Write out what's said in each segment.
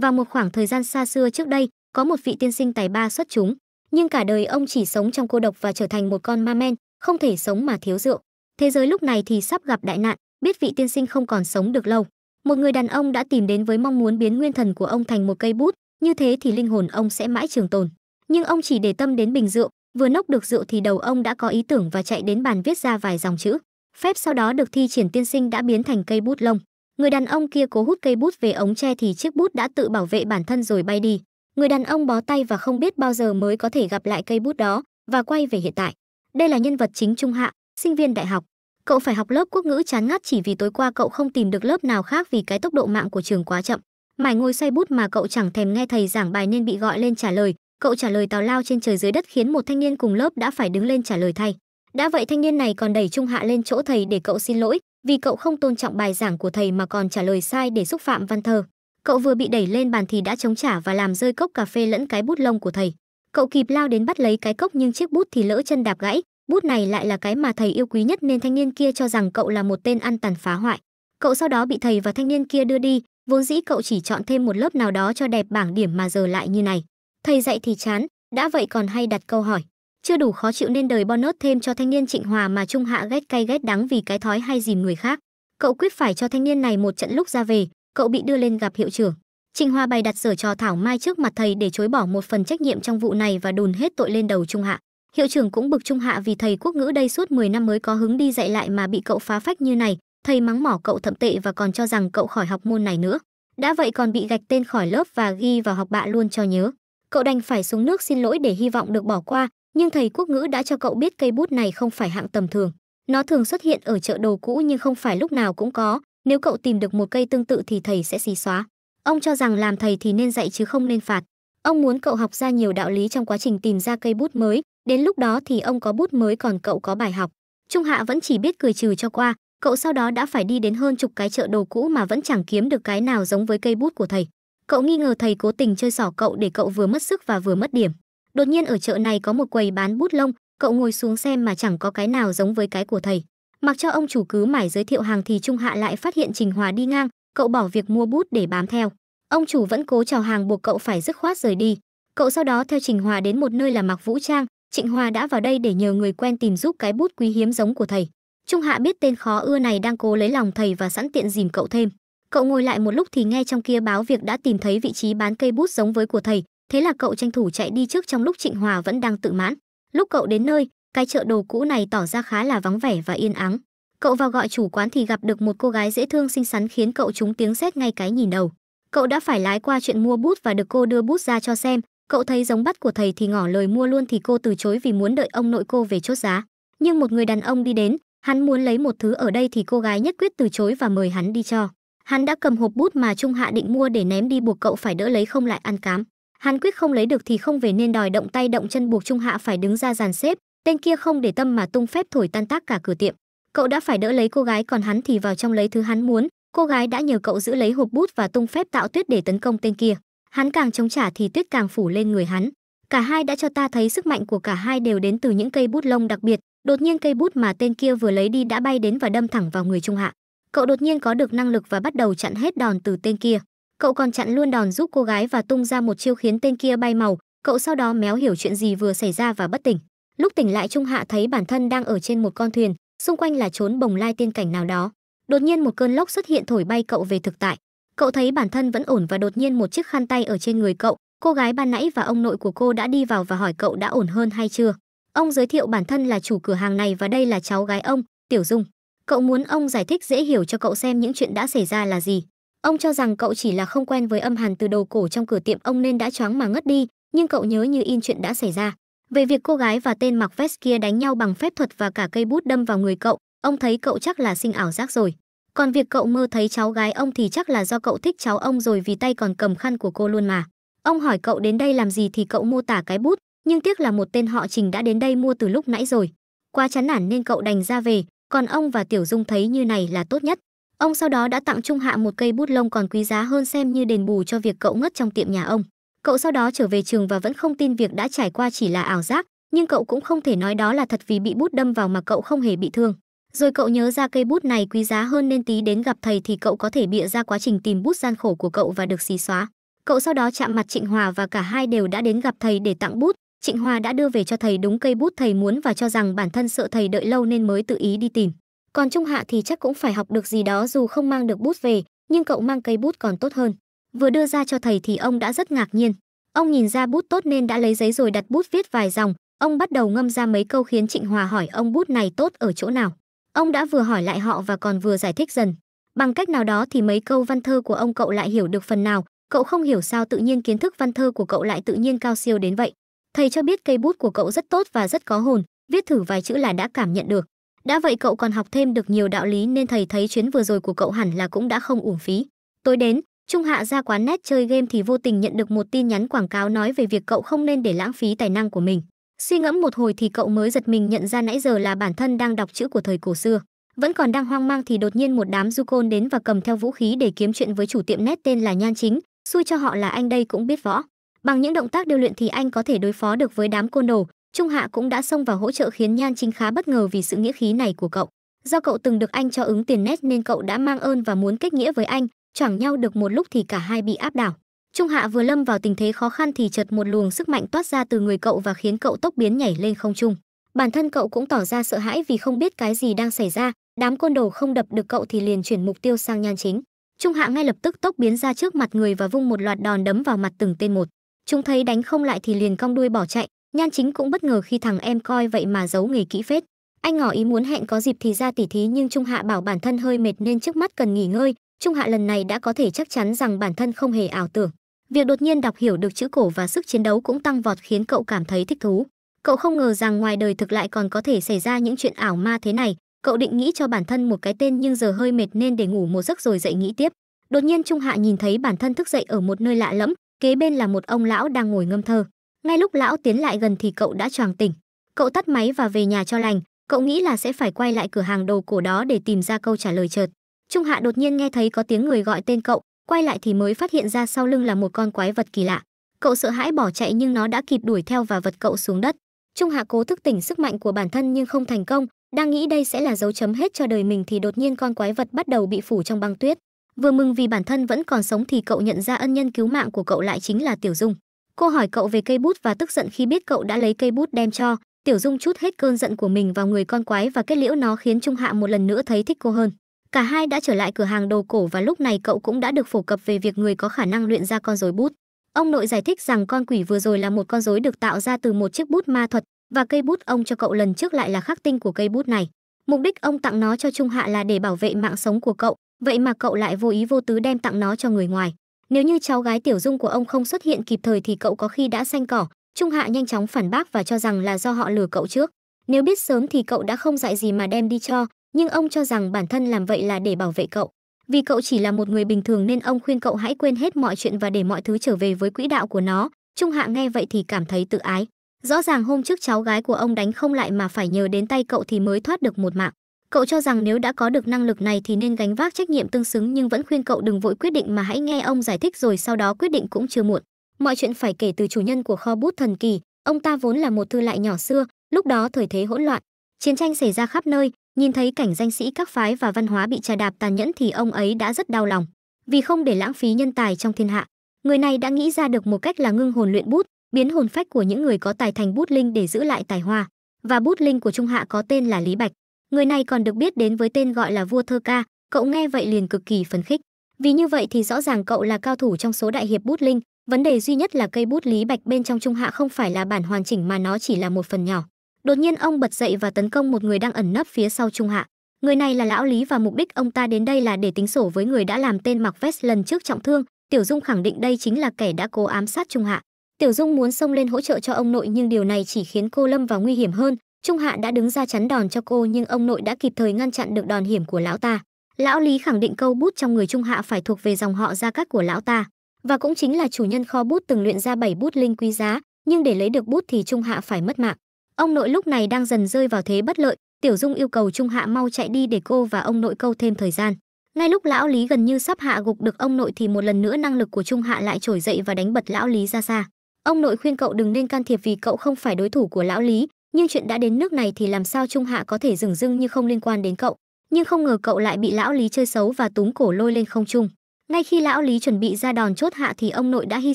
Vào một khoảng thời gian xa xưa trước đây, có một vị tiên sinh tài ba xuất chúng, nhưng cả đời ông chỉ sống trong cô độc và trở thành một con ma men, không thể sống mà thiếu rượu. Thế giới lúc này thì sắp gặp đại nạn, biết vị tiên sinh không còn sống được lâu. Một người đàn ông đã tìm đến với mong muốn biến nguyên thần của ông thành một cây bút, như thế thì linh hồn ông sẽ mãi trường tồn. Nhưng ông chỉ để tâm đến bình rượu, vừa nốc được rượu thì đầu ông đã có ý tưởng và chạy đến bàn viết ra vài dòng chữ. Phép sau đó được thi triển tiên sinh đã biến thành cây bút lông. Người đàn ông kia cố hút cây bút về ống tre thì chiếc bút đã tự bảo vệ bản thân rồi bay đi. Người đàn ông bó tay và không biết bao giờ mới có thể gặp lại cây bút đó và quay về hiện tại. Đây là nhân vật chính trung hạ, sinh viên đại học. Cậu phải học lớp quốc ngữ chán ngắt chỉ vì tối qua cậu không tìm được lớp nào khác vì cái tốc độ mạng của trường quá chậm. Mải ngồi xoay bút mà cậu chẳng thèm nghe thầy giảng bài nên bị gọi lên trả lời. Cậu trả lời tào lao trên trời dưới đất khiến một thanh niên cùng lớp đã phải đứng lên trả lời thay. Đã vậy thanh niên này còn đẩy Trung Hạ lên chỗ thầy để cậu xin lỗi, vì cậu không tôn trọng bài giảng của thầy mà còn trả lời sai để xúc phạm văn thơ. Cậu vừa bị đẩy lên bàn thì đã chống trả và làm rơi cốc cà phê lẫn cái bút lông của thầy. Cậu kịp lao đến bắt lấy cái cốc nhưng chiếc bút thì lỡ chân đạp gãy, bút này lại là cái mà thầy yêu quý nhất nên thanh niên kia cho rằng cậu là một tên ăn tàn phá hoại. Cậu sau đó bị thầy và thanh niên kia đưa đi, vốn dĩ cậu chỉ chọn thêm một lớp nào đó cho đẹp bảng điểm mà giờ lại như này. Thầy dạy thì chán, đã vậy còn hay đặt câu hỏi chưa đủ khó chịu nên đời bonus thêm cho thanh niên Trịnh Hòa mà Trung Hạ ghét cay ghét đắng vì cái thói hay dìm người khác. Cậu quyết phải cho thanh niên này một trận lúc ra về, cậu bị đưa lên gặp hiệu trưởng. Trịnh Hòa bày đặt sở trò thảo mai trước mặt thầy để chối bỏ một phần trách nhiệm trong vụ này và đùn hết tội lên đầu Trung Hạ. Hiệu trưởng cũng bực Trung Hạ vì thầy quốc ngữ đây suốt 10 năm mới có hứng đi dạy lại mà bị cậu phá phách như này, thầy mắng mỏ cậu thậm tệ và còn cho rằng cậu khỏi học môn này nữa. Đã vậy còn bị gạch tên khỏi lớp và ghi vào học bạ luôn cho nhớ. Cậu đành phải xuống nước xin lỗi để hy vọng được bỏ qua, nhưng thầy quốc ngữ đã cho cậu biết cây bút này không phải hạng tầm thường. Nó thường xuất hiện ở chợ đồ cũ nhưng không phải lúc nào cũng có, nếu cậu tìm được một cây tương tự thì thầy sẽ xì xóa. Ông cho rằng làm thầy thì nên dạy chứ không nên phạt. Ông muốn cậu học ra nhiều đạo lý trong quá trình tìm ra cây bút mới, đến lúc đó thì ông có bút mới còn cậu có bài học. Trung Hạ vẫn chỉ biết cười trừ cho qua, cậu sau đó đã phải đi đến hơn chục cái chợ đồ cũ mà vẫn chẳng kiếm được cái nào giống với cây bút của thầy. Cậu nghi ngờ thầy cố tình chơi xỏ cậu để cậu vừa mất sức và vừa mất điểm. Đột nhiên ở chợ này có một quầy bán bút lông, cậu ngồi xuống xem mà chẳng có cái nào giống với cái của thầy. Mặc cho ông chủ cứ mải giới thiệu hàng thì Trung Hạ lại phát hiện Trình Hòa đi ngang, cậu bỏ việc mua bút để bám theo. Ông chủ vẫn cố chào hàng buộc cậu phải dứt khoát rời đi. Cậu sau đó theo Trình Hòa đến một nơi là mặc Vũ Trang, Trịnh Hòa đã vào đây để nhờ người quen tìm giúp cái bút quý hiếm giống của thầy. Trung Hạ biết tên khó ưa này đang cố lấy lòng thầy và sẵn tiện dìm cậu thêm. Cậu ngồi lại một lúc thì nghe trong kia báo việc đã tìm thấy vị trí bán cây bút giống với của thầy, thế là cậu tranh thủ chạy đi trước trong lúc Trịnh Hòa vẫn đang tự mãn. Lúc cậu đến nơi, cái chợ đồ cũ này tỏ ra khá là vắng vẻ và yên ắng. Cậu vào gọi chủ quán thì gặp được một cô gái dễ thương xinh xắn khiến cậu trúng tiếng sét ngay cái nhìn đầu. Cậu đã phải lái qua chuyện mua bút và được cô đưa bút ra cho xem, cậu thấy giống bắt của thầy thì ngỏ lời mua luôn thì cô từ chối vì muốn đợi ông nội cô về chốt giá. Nhưng một người đàn ông đi đến, hắn muốn lấy một thứ ở đây thì cô gái nhất quyết từ chối và mời hắn đi cho. Hắn đã cầm hộp bút mà Trung Hạ định mua để ném đi buộc cậu phải đỡ lấy không lại ăn cám. Hắn quyết không lấy được thì không về nên đòi động tay động chân buộc Trung Hạ phải đứng ra dàn xếp, tên kia không để tâm mà tung phép thổi tan tác cả cửa tiệm. Cậu đã phải đỡ lấy cô gái còn hắn thì vào trong lấy thứ hắn muốn, cô gái đã nhờ cậu giữ lấy hộp bút và tung phép tạo tuyết để tấn công tên kia. Hắn càng chống trả thì tuyết càng phủ lên người hắn. Cả hai đã cho ta thấy sức mạnh của cả hai đều đến từ những cây bút lông đặc biệt, đột nhiên cây bút mà tên kia vừa lấy đi đã bay đến và đâm thẳng vào người Trung Hạ. Cậu đột nhiên có được năng lực và bắt đầu chặn hết đòn từ tên kia cậu còn chặn luôn đòn giúp cô gái và tung ra một chiêu khiến tên kia bay màu cậu sau đó méo hiểu chuyện gì vừa xảy ra và bất tỉnh lúc tỉnh lại trung hạ thấy bản thân đang ở trên một con thuyền xung quanh là trốn bồng lai tiên cảnh nào đó đột nhiên một cơn lốc xuất hiện thổi bay cậu về thực tại cậu thấy bản thân vẫn ổn và đột nhiên một chiếc khăn tay ở trên người cậu cô gái ban nãy và ông nội của cô đã đi vào và hỏi cậu đã ổn hơn hay chưa ông giới thiệu bản thân là chủ cửa hàng này và đây là cháu gái ông tiểu dung cậu muốn ông giải thích dễ hiểu cho cậu xem những chuyện đã xảy ra là gì Ông cho rằng cậu chỉ là không quen với âm hàn từ đầu cổ trong cửa tiệm ông nên đã choáng mà ngất đi, nhưng cậu nhớ như in chuyện đã xảy ra. Về việc cô gái và tên mặc vest kia đánh nhau bằng phép thuật và cả cây bút đâm vào người cậu, ông thấy cậu chắc là sinh ảo giác rồi. Còn việc cậu mơ thấy cháu gái ông thì chắc là do cậu thích cháu ông rồi vì tay còn cầm khăn của cô luôn mà. Ông hỏi cậu đến đây làm gì thì cậu mô tả cái bút, nhưng tiếc là một tên họ Trình đã đến đây mua từ lúc nãy rồi. Quá chán nản nên cậu đành ra về, còn ông và Tiểu Dung thấy như này là tốt nhất. Ông sau đó đã tặng Trung Hạ một cây bút lông còn quý giá hơn xem như đền bù cho việc cậu ngất trong tiệm nhà ông. Cậu sau đó trở về trường và vẫn không tin việc đã trải qua chỉ là ảo giác, nhưng cậu cũng không thể nói đó là thật vì bị bút đâm vào mà cậu không hề bị thương. Rồi cậu nhớ ra cây bút này quý giá hơn nên tí đến gặp thầy thì cậu có thể bịa ra quá trình tìm bút gian khổ của cậu và được xí xóa. Cậu sau đó chạm mặt Trịnh Hòa và cả hai đều đã đến gặp thầy để tặng bút. Trịnh Hòa đã đưa về cho thầy đúng cây bút thầy muốn và cho rằng bản thân sợ thầy đợi lâu nên mới tự ý đi tìm còn trung hạ thì chắc cũng phải học được gì đó dù không mang được bút về nhưng cậu mang cây bút còn tốt hơn vừa đưa ra cho thầy thì ông đã rất ngạc nhiên ông nhìn ra bút tốt nên đã lấy giấy rồi đặt bút viết vài dòng ông bắt đầu ngâm ra mấy câu khiến trịnh hòa hỏi ông bút này tốt ở chỗ nào ông đã vừa hỏi lại họ và còn vừa giải thích dần bằng cách nào đó thì mấy câu văn thơ của ông cậu lại hiểu được phần nào cậu không hiểu sao tự nhiên kiến thức văn thơ của cậu lại tự nhiên cao siêu đến vậy thầy cho biết cây bút của cậu rất tốt và rất có hồn viết thử vài chữ là đã cảm nhận được đã vậy cậu còn học thêm được nhiều đạo lý nên thầy thấy chuyến vừa rồi của cậu hẳn là cũng đã không uổng phí. Tối đến, Trung Hạ ra quán net chơi game thì vô tình nhận được một tin nhắn quảng cáo nói về việc cậu không nên để lãng phí tài năng của mình. Suy ngẫm một hồi thì cậu mới giật mình nhận ra nãy giờ là bản thân đang đọc chữ của thời cổ xưa. Vẫn còn đang hoang mang thì đột nhiên một đám du côn đến và cầm theo vũ khí để kiếm chuyện với chủ tiệm net tên là Nhan Chính, xui cho họ là anh đây cũng biết võ. Bằng những động tác điều luyện thì anh có thể đối phó được với đám côn đồ, Trung Hạ cũng đã xông vào hỗ trợ khiến Nhan Chính khá bất ngờ vì sự nghĩa khí này của cậu. Do cậu từng được anh cho ứng tiền nét nên cậu đã mang ơn và muốn kết nghĩa với anh, Chẳng nhau được một lúc thì cả hai bị áp đảo. Trung Hạ vừa lâm vào tình thế khó khăn thì chợt một luồng sức mạnh toát ra từ người cậu và khiến cậu tốc biến nhảy lên không trung. Bản thân cậu cũng tỏ ra sợ hãi vì không biết cái gì đang xảy ra, đám côn đồ không đập được cậu thì liền chuyển mục tiêu sang Nhan Chính. Trung Hạ ngay lập tức tốc biến ra trước mặt người và vung một loạt đòn đấm vào mặt từng tên một. Chúng thấy đánh không lại thì liền cong đuôi bỏ chạy, Nhan Chính cũng bất ngờ khi thằng em coi vậy mà giấu nghề kỹ phết. Anh ngỏ ý muốn hẹn có dịp thì ra tỉ thí nhưng Trung Hạ bảo bản thân hơi mệt nên trước mắt cần nghỉ ngơi. Trung Hạ lần này đã có thể chắc chắn rằng bản thân không hề ảo tưởng. Việc đột nhiên đọc hiểu được chữ cổ và sức chiến đấu cũng tăng vọt khiến cậu cảm thấy thích thú. Cậu không ngờ rằng ngoài đời thực lại còn có thể xảy ra những chuyện ảo ma thế này. Cậu định nghĩ cho bản thân một cái tên nhưng giờ hơi mệt nên để ngủ một giấc rồi dậy nghĩ tiếp. Đột nhiên Trung Hạ nhìn thấy bản thân thức dậy ở một nơi lạ lẫm, kế bên là một ông lão đang ngồi ngâm thơ. Ngay lúc lão tiến lại gần thì cậu đã choàng tỉnh. Cậu tắt máy và về nhà cho lành, cậu nghĩ là sẽ phải quay lại cửa hàng đồ cổ đó để tìm ra câu trả lời chợt. Trung Hạ đột nhiên nghe thấy có tiếng người gọi tên cậu, quay lại thì mới phát hiện ra sau lưng là một con quái vật kỳ lạ. Cậu sợ hãi bỏ chạy nhưng nó đã kịp đuổi theo và vật cậu xuống đất. Trung Hạ cố thức tỉnh sức mạnh của bản thân nhưng không thành công, đang nghĩ đây sẽ là dấu chấm hết cho đời mình thì đột nhiên con quái vật bắt đầu bị phủ trong băng tuyết. Vừa mừng vì bản thân vẫn còn sống thì cậu nhận ra ân nhân cứu mạng của cậu lại chính là Tiểu Dung. Cô hỏi cậu về cây bút và tức giận khi biết cậu đã lấy cây bút đem cho. Tiểu Dung chút hết cơn giận của mình vào người con quái và kết liễu nó khiến Trung Hạ một lần nữa thấy thích cô hơn. Cả hai đã trở lại cửa hàng đồ cổ và lúc này cậu cũng đã được phổ cập về việc người có khả năng luyện ra con rối bút. Ông nội giải thích rằng con quỷ vừa rồi là một con rối được tạo ra từ một chiếc bút ma thuật và cây bút ông cho cậu lần trước lại là khắc tinh của cây bút này. Mục đích ông tặng nó cho Trung Hạ là để bảo vệ mạng sống của cậu, vậy mà cậu lại vô ý vô tứ đem tặng nó cho người ngoài nếu như cháu gái tiểu dung của ông không xuất hiện kịp thời thì cậu có khi đã xanh cỏ trung hạ nhanh chóng phản bác và cho rằng là do họ lừa cậu trước nếu biết sớm thì cậu đã không dạy gì mà đem đi cho nhưng ông cho rằng bản thân làm vậy là để bảo vệ cậu vì cậu chỉ là một người bình thường nên ông khuyên cậu hãy quên hết mọi chuyện và để mọi thứ trở về với quỹ đạo của nó trung hạ nghe vậy thì cảm thấy tự ái rõ ràng hôm trước cháu gái của ông đánh không lại mà phải nhờ đến tay cậu thì mới thoát được một mạng Cậu cho rằng nếu đã có được năng lực này thì nên gánh vác trách nhiệm tương xứng nhưng vẫn khuyên cậu đừng vội quyết định mà hãy nghe ông giải thích rồi sau đó quyết định cũng chưa muộn. Mọi chuyện phải kể từ chủ nhân của kho bút thần kỳ, ông ta vốn là một thư lại nhỏ xưa, lúc đó thời thế hỗn loạn, chiến tranh xảy ra khắp nơi, nhìn thấy cảnh danh sĩ các phái và văn hóa bị trà đạp tàn nhẫn thì ông ấy đã rất đau lòng. Vì không để lãng phí nhân tài trong thiên hạ, người này đã nghĩ ra được một cách là ngưng hồn luyện bút, biến hồn phách của những người có tài thành bút linh để giữ lại tài hoa. Và bút linh của Trung Hạ có tên là Lý Bạch. Người này còn được biết đến với tên gọi là vua thơ ca, cậu nghe vậy liền cực kỳ phấn khích. Vì như vậy thì rõ ràng cậu là cao thủ trong số đại hiệp bút linh, vấn đề duy nhất là cây bút lý bạch bên trong trung hạ không phải là bản hoàn chỉnh mà nó chỉ là một phần nhỏ. Đột nhiên ông bật dậy và tấn công một người đang ẩn nấp phía sau trung hạ. Người này là lão Lý và mục đích ông ta đến đây là để tính sổ với người đã làm tên mặc vest lần trước trọng thương, Tiểu Dung khẳng định đây chính là kẻ đã cố ám sát trung hạ. Tiểu Dung muốn xông lên hỗ trợ cho ông nội nhưng điều này chỉ khiến cô lâm vào nguy hiểm hơn, Trung Hạ đã đứng ra chắn đòn cho cô nhưng ông nội đã kịp thời ngăn chặn được đòn hiểm của lão ta. Lão Lý khẳng định câu bút trong người Trung Hạ phải thuộc về dòng họ gia cát của lão ta, và cũng chính là chủ nhân kho bút từng luyện ra bảy bút linh quý giá, nhưng để lấy được bút thì Trung Hạ phải mất mạng. Ông nội lúc này đang dần rơi vào thế bất lợi, Tiểu Dung yêu cầu Trung Hạ mau chạy đi để cô và ông nội câu thêm thời gian. Ngay lúc lão Lý gần như sắp hạ gục được ông nội thì một lần nữa năng lực của Trung Hạ lại trỗi dậy và đánh bật lão Lý ra xa. Ông nội khuyên cậu đừng nên can thiệp vì cậu không phải đối thủ của lão Lý, nhưng chuyện đã đến nước này thì làm sao trung hạ có thể dừng dưng như không liên quan đến cậu nhưng không ngờ cậu lại bị lão lý chơi xấu và túm cổ lôi lên không trung ngay khi lão lý chuẩn bị ra đòn chốt hạ thì ông nội đã hy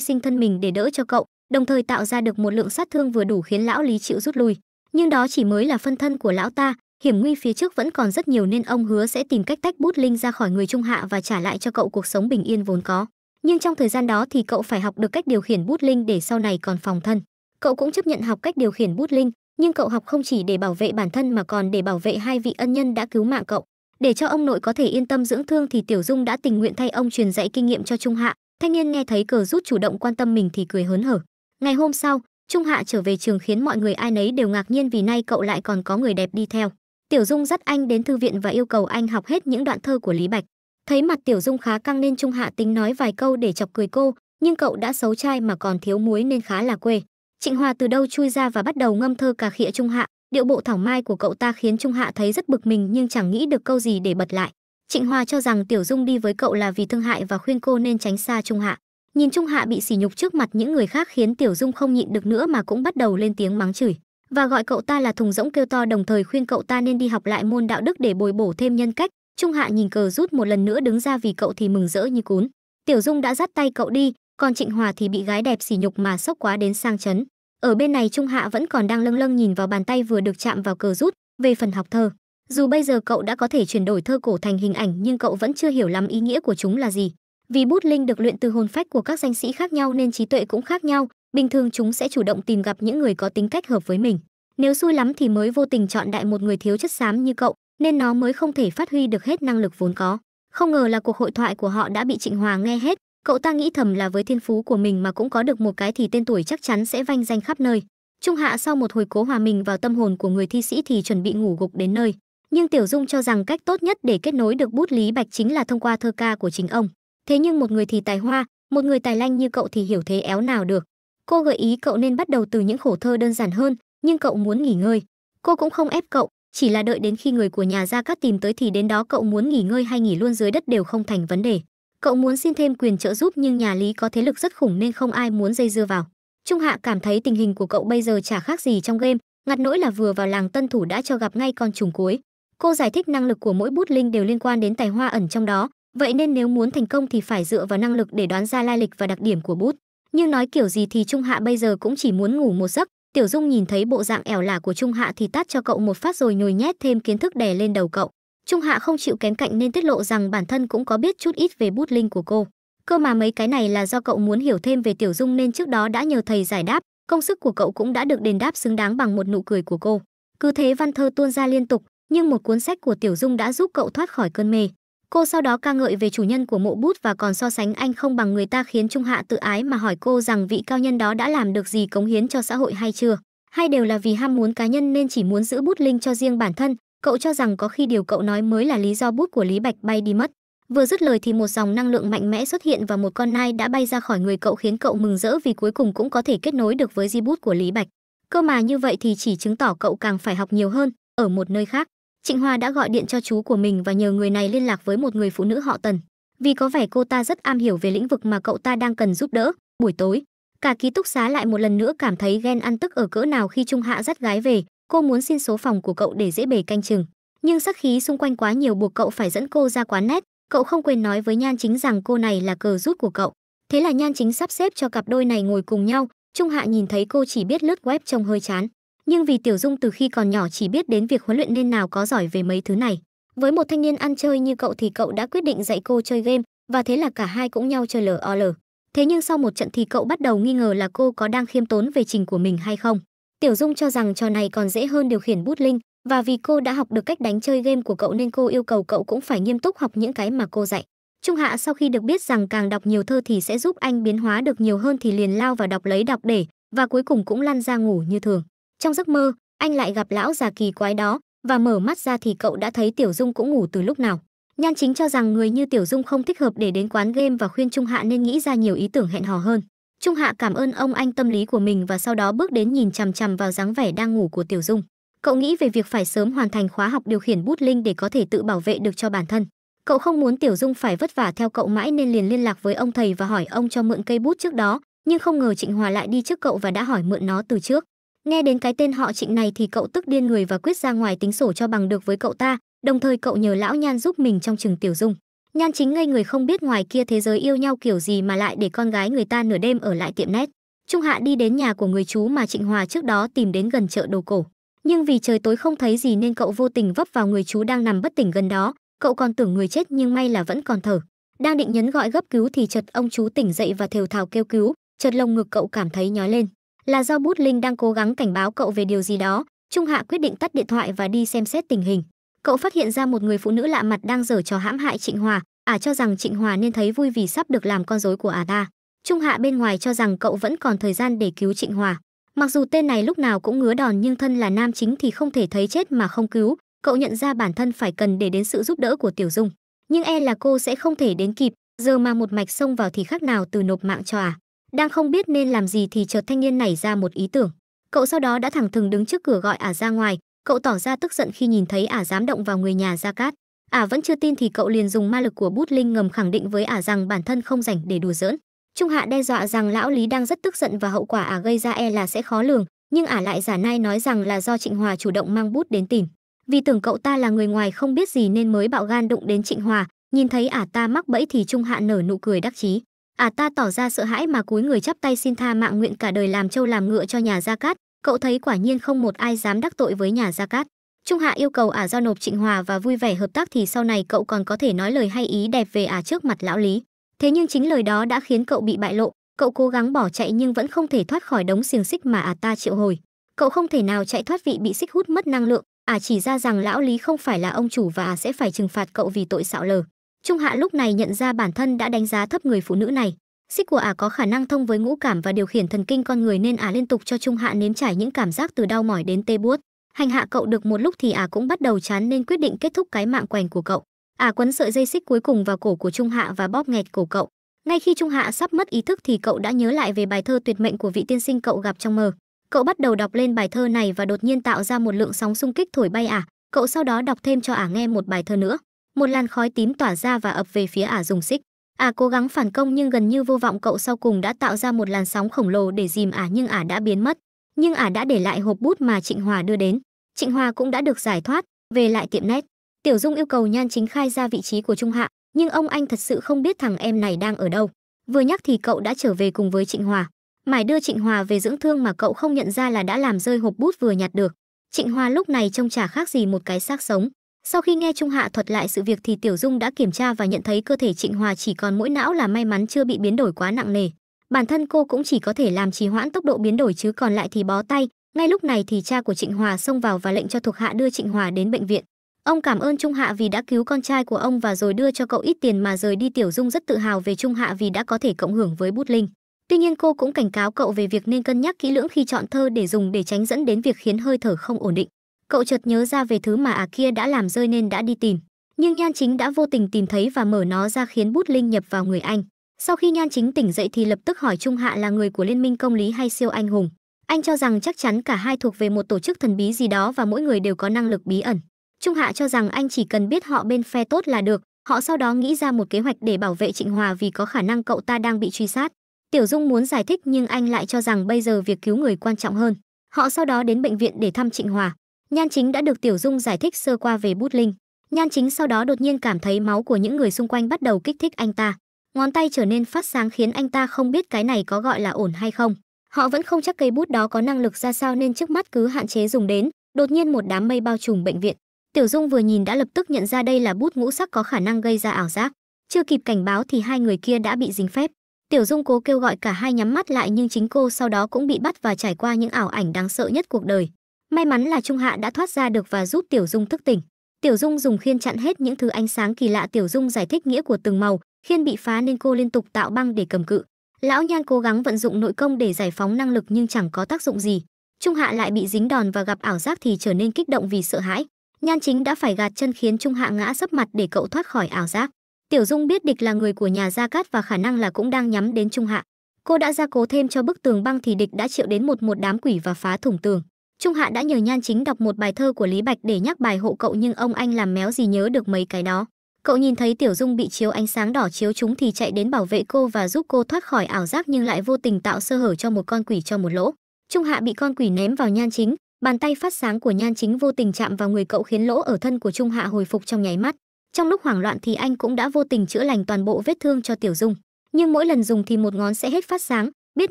sinh thân mình để đỡ cho cậu đồng thời tạo ra được một lượng sát thương vừa đủ khiến lão lý chịu rút lui nhưng đó chỉ mới là phân thân của lão ta hiểm nguy phía trước vẫn còn rất nhiều nên ông hứa sẽ tìm cách tách bút linh ra khỏi người trung hạ và trả lại cho cậu cuộc sống bình yên vốn có nhưng trong thời gian đó thì cậu phải học được cách điều khiển bút linh để sau này còn phòng thân cậu cũng chấp nhận học cách điều khiển bút linh nhưng cậu học không chỉ để bảo vệ bản thân mà còn để bảo vệ hai vị ân nhân đã cứu mạng cậu. Để cho ông nội có thể yên tâm dưỡng thương thì Tiểu Dung đã tình nguyện thay ông truyền dạy kinh nghiệm cho Trung Hạ. Thanh niên nghe thấy cờ rút chủ động quan tâm mình thì cười hớn hở. Ngày hôm sau, Trung Hạ trở về trường khiến mọi người ai nấy đều ngạc nhiên vì nay cậu lại còn có người đẹp đi theo. Tiểu Dung dắt anh đến thư viện và yêu cầu anh học hết những đoạn thơ của Lý Bạch. Thấy mặt Tiểu Dung khá căng nên Trung Hạ tính nói vài câu để chọc cười cô, nhưng cậu đã xấu trai mà còn thiếu muối nên khá là quê. Trịnh Hòa từ đâu chui ra và bắt đầu ngâm thơ cà khịa Trung Hạ, điệu bộ thảo mai của cậu ta khiến Trung Hạ thấy rất bực mình nhưng chẳng nghĩ được câu gì để bật lại. Trịnh Hòa cho rằng Tiểu Dung đi với cậu là vì thương hại và khuyên cô nên tránh xa Trung Hạ. Nhìn Trung Hạ bị sỉ nhục trước mặt những người khác khiến Tiểu Dung không nhịn được nữa mà cũng bắt đầu lên tiếng mắng chửi và gọi cậu ta là thùng rỗng kêu to đồng thời khuyên cậu ta nên đi học lại môn đạo đức để bồi bổ thêm nhân cách. Trung Hạ nhìn cờ rút một lần nữa đứng ra vì cậu thì mừng rỡ như cún. Tiểu Dung đã dắt tay cậu đi, còn Trịnh Hòa thì bị gái đẹp sỉ nhục mà sốc quá đến sang chấn. Ở bên này Trung Hạ vẫn còn đang lâng lâng nhìn vào bàn tay vừa được chạm vào cờ rút, về phần học thơ. Dù bây giờ cậu đã có thể chuyển đổi thơ cổ thành hình ảnh nhưng cậu vẫn chưa hiểu lắm ý nghĩa của chúng là gì. Vì bút linh được luyện từ hồn phách của các danh sĩ khác nhau nên trí tuệ cũng khác nhau, bình thường chúng sẽ chủ động tìm gặp những người có tính cách hợp với mình. Nếu xui lắm thì mới vô tình chọn đại một người thiếu chất xám như cậu, nên nó mới không thể phát huy được hết năng lực vốn có. Không ngờ là cuộc hội thoại của họ đã bị Trịnh Hòa nghe hết, Cậu ta nghĩ thầm là với thiên phú của mình mà cũng có được một cái thì tên tuổi chắc chắn sẽ vanh danh khắp nơi. Trung Hạ sau một hồi cố hòa mình vào tâm hồn của người thi sĩ thì chuẩn bị ngủ gục đến nơi. Nhưng Tiểu Dung cho rằng cách tốt nhất để kết nối được bút Lý Bạch chính là thông qua thơ ca của chính ông. Thế nhưng một người thì tài hoa, một người tài lanh như cậu thì hiểu thế éo nào được. Cô gợi ý cậu nên bắt đầu từ những khổ thơ đơn giản hơn, nhưng cậu muốn nghỉ ngơi. Cô cũng không ép cậu, chỉ là đợi đến khi người của nhà ra các tìm tới thì đến đó cậu muốn nghỉ ngơi hay nghỉ luôn dưới đất đều không thành vấn đề. Cậu muốn xin thêm quyền trợ giúp nhưng nhà Lý có thế lực rất khủng nên không ai muốn dây dưa vào. Trung Hạ cảm thấy tình hình của cậu bây giờ chả khác gì trong game, ngặt nỗi là vừa vào làng tân thủ đã cho gặp ngay con trùng cuối. Cô giải thích năng lực của mỗi bút linh đều liên quan đến tài hoa ẩn trong đó, vậy nên nếu muốn thành công thì phải dựa vào năng lực để đoán ra lai lịch và đặc điểm của bút. Nhưng nói kiểu gì thì Trung Hạ bây giờ cũng chỉ muốn ngủ một giấc. Tiểu Dung nhìn thấy bộ dạng ẻo lả của Trung Hạ thì tát cho cậu một phát rồi nhồi nhét thêm kiến thức đè lên đầu cậu. Trung Hạ không chịu kém cạnh nên tiết lộ rằng bản thân cũng có biết chút ít về bút linh của cô. Cơ mà mấy cái này là do cậu muốn hiểu thêm về Tiểu Dung nên trước đó đã nhờ thầy giải đáp, công sức của cậu cũng đã được đền đáp xứng đáng bằng một nụ cười của cô. Cứ thế văn thơ tuôn ra liên tục, nhưng một cuốn sách của Tiểu Dung đã giúp cậu thoát khỏi cơn mê. Cô sau đó ca ngợi về chủ nhân của mộ bút và còn so sánh anh không bằng người ta khiến Trung Hạ tự ái mà hỏi cô rằng vị cao nhân đó đã làm được gì cống hiến cho xã hội hay chưa. Hay đều là vì ham muốn cá nhân nên chỉ muốn giữ bút linh cho riêng bản thân, cậu cho rằng có khi điều cậu nói mới là lý do bút của Lý Bạch bay đi mất. Vừa dứt lời thì một dòng năng lượng mạnh mẽ xuất hiện và một con nai đã bay ra khỏi người cậu khiến cậu mừng rỡ vì cuối cùng cũng có thể kết nối được với di bút của Lý Bạch. Cơ mà như vậy thì chỉ chứng tỏ cậu càng phải học nhiều hơn ở một nơi khác. Trịnh Hoa đã gọi điện cho chú của mình và nhờ người này liên lạc với một người phụ nữ họ Tần. Vì có vẻ cô ta rất am hiểu về lĩnh vực mà cậu ta đang cần giúp đỡ. Buổi tối, cả ký túc xá lại một lần nữa cảm thấy ghen ăn tức ở cỡ nào khi Trung Hạ dắt gái về, Cô muốn xin số phòng của cậu để dễ bề canh chừng, nhưng sắc khí xung quanh quá nhiều buộc cậu phải dẫn cô ra quán nét, cậu không quên nói với Nhan Chính rằng cô này là cờ rút của cậu. Thế là Nhan Chính sắp xếp cho cặp đôi này ngồi cùng nhau, Trung Hạ nhìn thấy cô chỉ biết lướt web trông hơi chán, nhưng vì Tiểu Dung từ khi còn nhỏ chỉ biết đến việc huấn luyện nên nào có giỏi về mấy thứ này. Với một thanh niên ăn chơi như cậu thì cậu đã quyết định dạy cô chơi game, và thế là cả hai cũng nhau chơi lờ lờ. Thế nhưng sau một trận thì cậu bắt đầu nghi ngờ là cô có đang khiêm tốn về trình của mình hay không. Tiểu Dung cho rằng trò này còn dễ hơn điều khiển bút linh, và vì cô đã học được cách đánh chơi game của cậu nên cô yêu cầu cậu cũng phải nghiêm túc học những cái mà cô dạy. Trung Hạ sau khi được biết rằng càng đọc nhiều thơ thì sẽ giúp anh biến hóa được nhiều hơn thì liền lao vào đọc lấy đọc để, và cuối cùng cũng lăn ra ngủ như thường. Trong giấc mơ, anh lại gặp lão già kỳ quái đó, và mở mắt ra thì cậu đã thấy Tiểu Dung cũng ngủ từ lúc nào. Nhan chính cho rằng người như Tiểu Dung không thích hợp để đến quán game và khuyên Trung Hạ nên nghĩ ra nhiều ý tưởng hẹn hò hơn. Trung Hạ cảm ơn ông anh tâm lý của mình và sau đó bước đến nhìn chằm chằm vào dáng vẻ đang ngủ của Tiểu Dung. Cậu nghĩ về việc phải sớm hoàn thành khóa học điều khiển bút linh để có thể tự bảo vệ được cho bản thân. Cậu không muốn Tiểu Dung phải vất vả theo cậu mãi nên liền liên lạc với ông thầy và hỏi ông cho mượn cây bút trước đó, nhưng không ngờ Trịnh Hòa lại đi trước cậu và đã hỏi mượn nó từ trước. Nghe đến cái tên họ Trịnh này thì cậu tức điên người và quyết ra ngoài tính sổ cho bằng được với cậu ta, đồng thời cậu nhờ lão Nhan giúp mình trong trường Tiểu Dung. Nhan chính ngây người không biết ngoài kia thế giới yêu nhau kiểu gì mà lại để con gái người ta nửa đêm ở lại tiệm nét. Trung Hạ đi đến nhà của người chú mà Trịnh Hòa trước đó tìm đến gần chợ đồ cổ. Nhưng vì trời tối không thấy gì nên cậu vô tình vấp vào người chú đang nằm bất tỉnh gần đó. Cậu còn tưởng người chết nhưng may là vẫn còn thở. Đang định nhấn gọi gấp cứu thì chợt ông chú tỉnh dậy và thều thào kêu cứu. Chợt lồng ngực cậu cảm thấy nhói lên. Là do bút linh đang cố gắng cảnh báo cậu về điều gì đó. Trung Hạ quyết định tắt điện thoại và đi xem xét tình hình cậu phát hiện ra một người phụ nữ lạ mặt đang giở trò hãm hại trịnh hòa ả à cho rằng trịnh hòa nên thấy vui vì sắp được làm con rối của ả à ta trung hạ bên ngoài cho rằng cậu vẫn còn thời gian để cứu trịnh hòa mặc dù tên này lúc nào cũng ngứa đòn nhưng thân là nam chính thì không thể thấy chết mà không cứu cậu nhận ra bản thân phải cần để đến sự giúp đỡ của tiểu dung nhưng e là cô sẽ không thể đến kịp giờ mà một mạch xông vào thì khác nào từ nộp mạng cho ả à. đang không biết nên làm gì thì chợt thanh niên nảy ra một ý tưởng cậu sau đó đã thẳng thừng đứng trước cửa gọi ả à ra ngoài cậu tỏ ra tức giận khi nhìn thấy ả dám động vào người nhà gia cát ả vẫn chưa tin thì cậu liền dùng ma lực của bút linh ngầm khẳng định với ả rằng bản thân không rảnh để đùa giỡn trung hạ đe dọa rằng lão lý đang rất tức giận và hậu quả ả gây ra e là sẽ khó lường nhưng ả lại giả nai nói rằng là do trịnh hòa chủ động mang bút đến tìm vì tưởng cậu ta là người ngoài không biết gì nên mới bạo gan đụng đến trịnh hòa nhìn thấy ả ta mắc bẫy thì trung hạ nở nụ cười đắc chí ả ta tỏ ra sợ hãi mà cúi người chắp tay xin tha mạng nguyện cả đời làm trâu làm ngựa cho nhà gia cát cậu thấy quả nhiên không một ai dám đắc tội với nhà Gia Cát. Trung Hạ yêu cầu ả giao nộp Trịnh Hòa và vui vẻ hợp tác thì sau này cậu còn có thể nói lời hay ý đẹp về ả trước mặt lão Lý. Thế nhưng chính lời đó đã khiến cậu bị bại lộ, cậu cố gắng bỏ chạy nhưng vẫn không thể thoát khỏi đống xiềng xích mà ả ta triệu hồi. Cậu không thể nào chạy thoát vị bị xích hút mất năng lượng, ả chỉ ra rằng lão Lý không phải là ông chủ và ả sẽ phải trừng phạt cậu vì tội xạo lờ. Trung Hạ lúc này nhận ra bản thân đã đánh giá thấp người phụ nữ này, Xích của ả có khả năng thông với ngũ cảm và điều khiển thần kinh con người nên ả liên tục cho Trung Hạ nếm trải những cảm giác từ đau mỏi đến tê buốt. Hành hạ cậu được một lúc thì ả cũng bắt đầu chán nên quyết định kết thúc cái mạng quèn của cậu. Ả quấn sợi dây xích cuối cùng vào cổ của Trung Hạ và bóp nghẹt cổ cậu. Ngay khi Trung Hạ sắp mất ý thức thì cậu đã nhớ lại về bài thơ tuyệt mệnh của vị tiên sinh cậu gặp trong mơ. Cậu bắt đầu đọc lên bài thơ này và đột nhiên tạo ra một lượng sóng xung kích thổi bay ả. Cậu sau đó đọc thêm cho ả nghe một bài thơ nữa. Một làn khói tím tỏa ra và ập về phía ả dùng xích. Ả à, cố gắng phản công nhưng gần như vô vọng cậu sau cùng đã tạo ra một làn sóng khổng lồ để dìm Ả à nhưng Ả à đã biến mất. Nhưng Ả đã để lại hộp bút mà Trịnh Hòa đưa đến. Trịnh Hòa cũng đã được giải thoát, về lại tiệm nét. Tiểu Dung yêu cầu Nhan Chính khai ra vị trí của Trung Hạ, nhưng ông anh thật sự không biết thằng em này đang ở đâu. Vừa nhắc thì cậu đã trở về cùng với Trịnh Hòa. Mải đưa Trịnh Hòa về dưỡng thương mà cậu không nhận ra là đã làm rơi hộp bút vừa nhặt được. Trịnh Hòa lúc này trông chả khác gì một cái xác sống. Sau khi nghe Trung Hạ thuật lại sự việc thì Tiểu Dung đã kiểm tra và nhận thấy cơ thể Trịnh Hòa chỉ còn mỗi não là may mắn chưa bị biến đổi quá nặng nề. Bản thân cô cũng chỉ có thể làm trì hoãn tốc độ biến đổi chứ còn lại thì bó tay. Ngay lúc này thì cha của Trịnh Hòa xông vào và lệnh cho thuộc hạ đưa Trịnh Hòa đến bệnh viện. Ông cảm ơn Trung Hạ vì đã cứu con trai của ông và rồi đưa cho cậu ít tiền mà rời đi Tiểu Dung rất tự hào về Trung Hạ vì đã có thể cộng hưởng với bút linh. Tuy nhiên cô cũng cảnh cáo cậu về việc nên cân nhắc kỹ lưỡng khi chọn thơ để dùng để tránh dẫn đến việc khiến hơi thở không ổn định cậu chợt nhớ ra về thứ mà ả à kia đã làm rơi nên đã đi tìm nhưng nhan chính đã vô tình tìm thấy và mở nó ra khiến bút linh nhập vào người anh sau khi nhan chính tỉnh dậy thì lập tức hỏi trung hạ là người của liên minh công lý hay siêu anh hùng anh cho rằng chắc chắn cả hai thuộc về một tổ chức thần bí gì đó và mỗi người đều có năng lực bí ẩn trung hạ cho rằng anh chỉ cần biết họ bên phe tốt là được họ sau đó nghĩ ra một kế hoạch để bảo vệ trịnh hòa vì có khả năng cậu ta đang bị truy sát tiểu dung muốn giải thích nhưng anh lại cho rằng bây giờ việc cứu người quan trọng hơn họ sau đó đến bệnh viện để thăm trịnh hòa Nhan Chính đã được Tiểu Dung giải thích sơ qua về bút linh. Nhan Chính sau đó đột nhiên cảm thấy máu của những người xung quanh bắt đầu kích thích anh ta. Ngón tay trở nên phát sáng khiến anh ta không biết cái này có gọi là ổn hay không. Họ vẫn không chắc cây bút đó có năng lực ra sao nên trước mắt cứ hạn chế dùng đến. Đột nhiên một đám mây bao trùm bệnh viện. Tiểu Dung vừa nhìn đã lập tức nhận ra đây là bút ngũ sắc có khả năng gây ra ảo giác. Chưa kịp cảnh báo thì hai người kia đã bị dính phép. Tiểu Dung cố kêu gọi cả hai nhắm mắt lại nhưng chính cô sau đó cũng bị bắt và trải qua những ảo ảnh đáng sợ nhất cuộc đời. May mắn là Trung Hạ đã thoát ra được và giúp Tiểu Dung thức tỉnh. Tiểu Dung dùng khiên chặn hết những thứ ánh sáng kỳ lạ, Tiểu Dung giải thích nghĩa của từng màu, khiên bị phá nên cô liên tục tạo băng để cầm cự. Lão Nhan cố gắng vận dụng nội công để giải phóng năng lực nhưng chẳng có tác dụng gì. Trung Hạ lại bị dính đòn và gặp ảo giác thì trở nên kích động vì sợ hãi. Nhan Chính đã phải gạt chân khiến Trung Hạ ngã sấp mặt để cậu thoát khỏi ảo giác. Tiểu Dung biết địch là người của nhà Gia Cát và khả năng là cũng đang nhắm đến Trung Hạ. Cô đã gia cố thêm cho bức tường băng thì địch đã triệu đến một một đám quỷ và phá thủng tường. Trung Hạ đã nhờ Nhan Chính đọc một bài thơ của Lý Bạch để nhắc bài hộ cậu nhưng ông anh làm méo gì nhớ được mấy cái đó. Cậu nhìn thấy Tiểu Dung bị chiếu ánh sáng đỏ chiếu chúng thì chạy đến bảo vệ cô và giúp cô thoát khỏi ảo giác nhưng lại vô tình tạo sơ hở cho một con quỷ cho một lỗ. Trung Hạ bị con quỷ ném vào Nhan Chính, bàn tay phát sáng của Nhan Chính vô tình chạm vào người cậu khiến lỗ ở thân của Trung Hạ hồi phục trong nháy mắt. Trong lúc hoảng loạn thì anh cũng đã vô tình chữa lành toàn bộ vết thương cho Tiểu Dung, nhưng mỗi lần dùng thì một ngón sẽ hết phát sáng, biết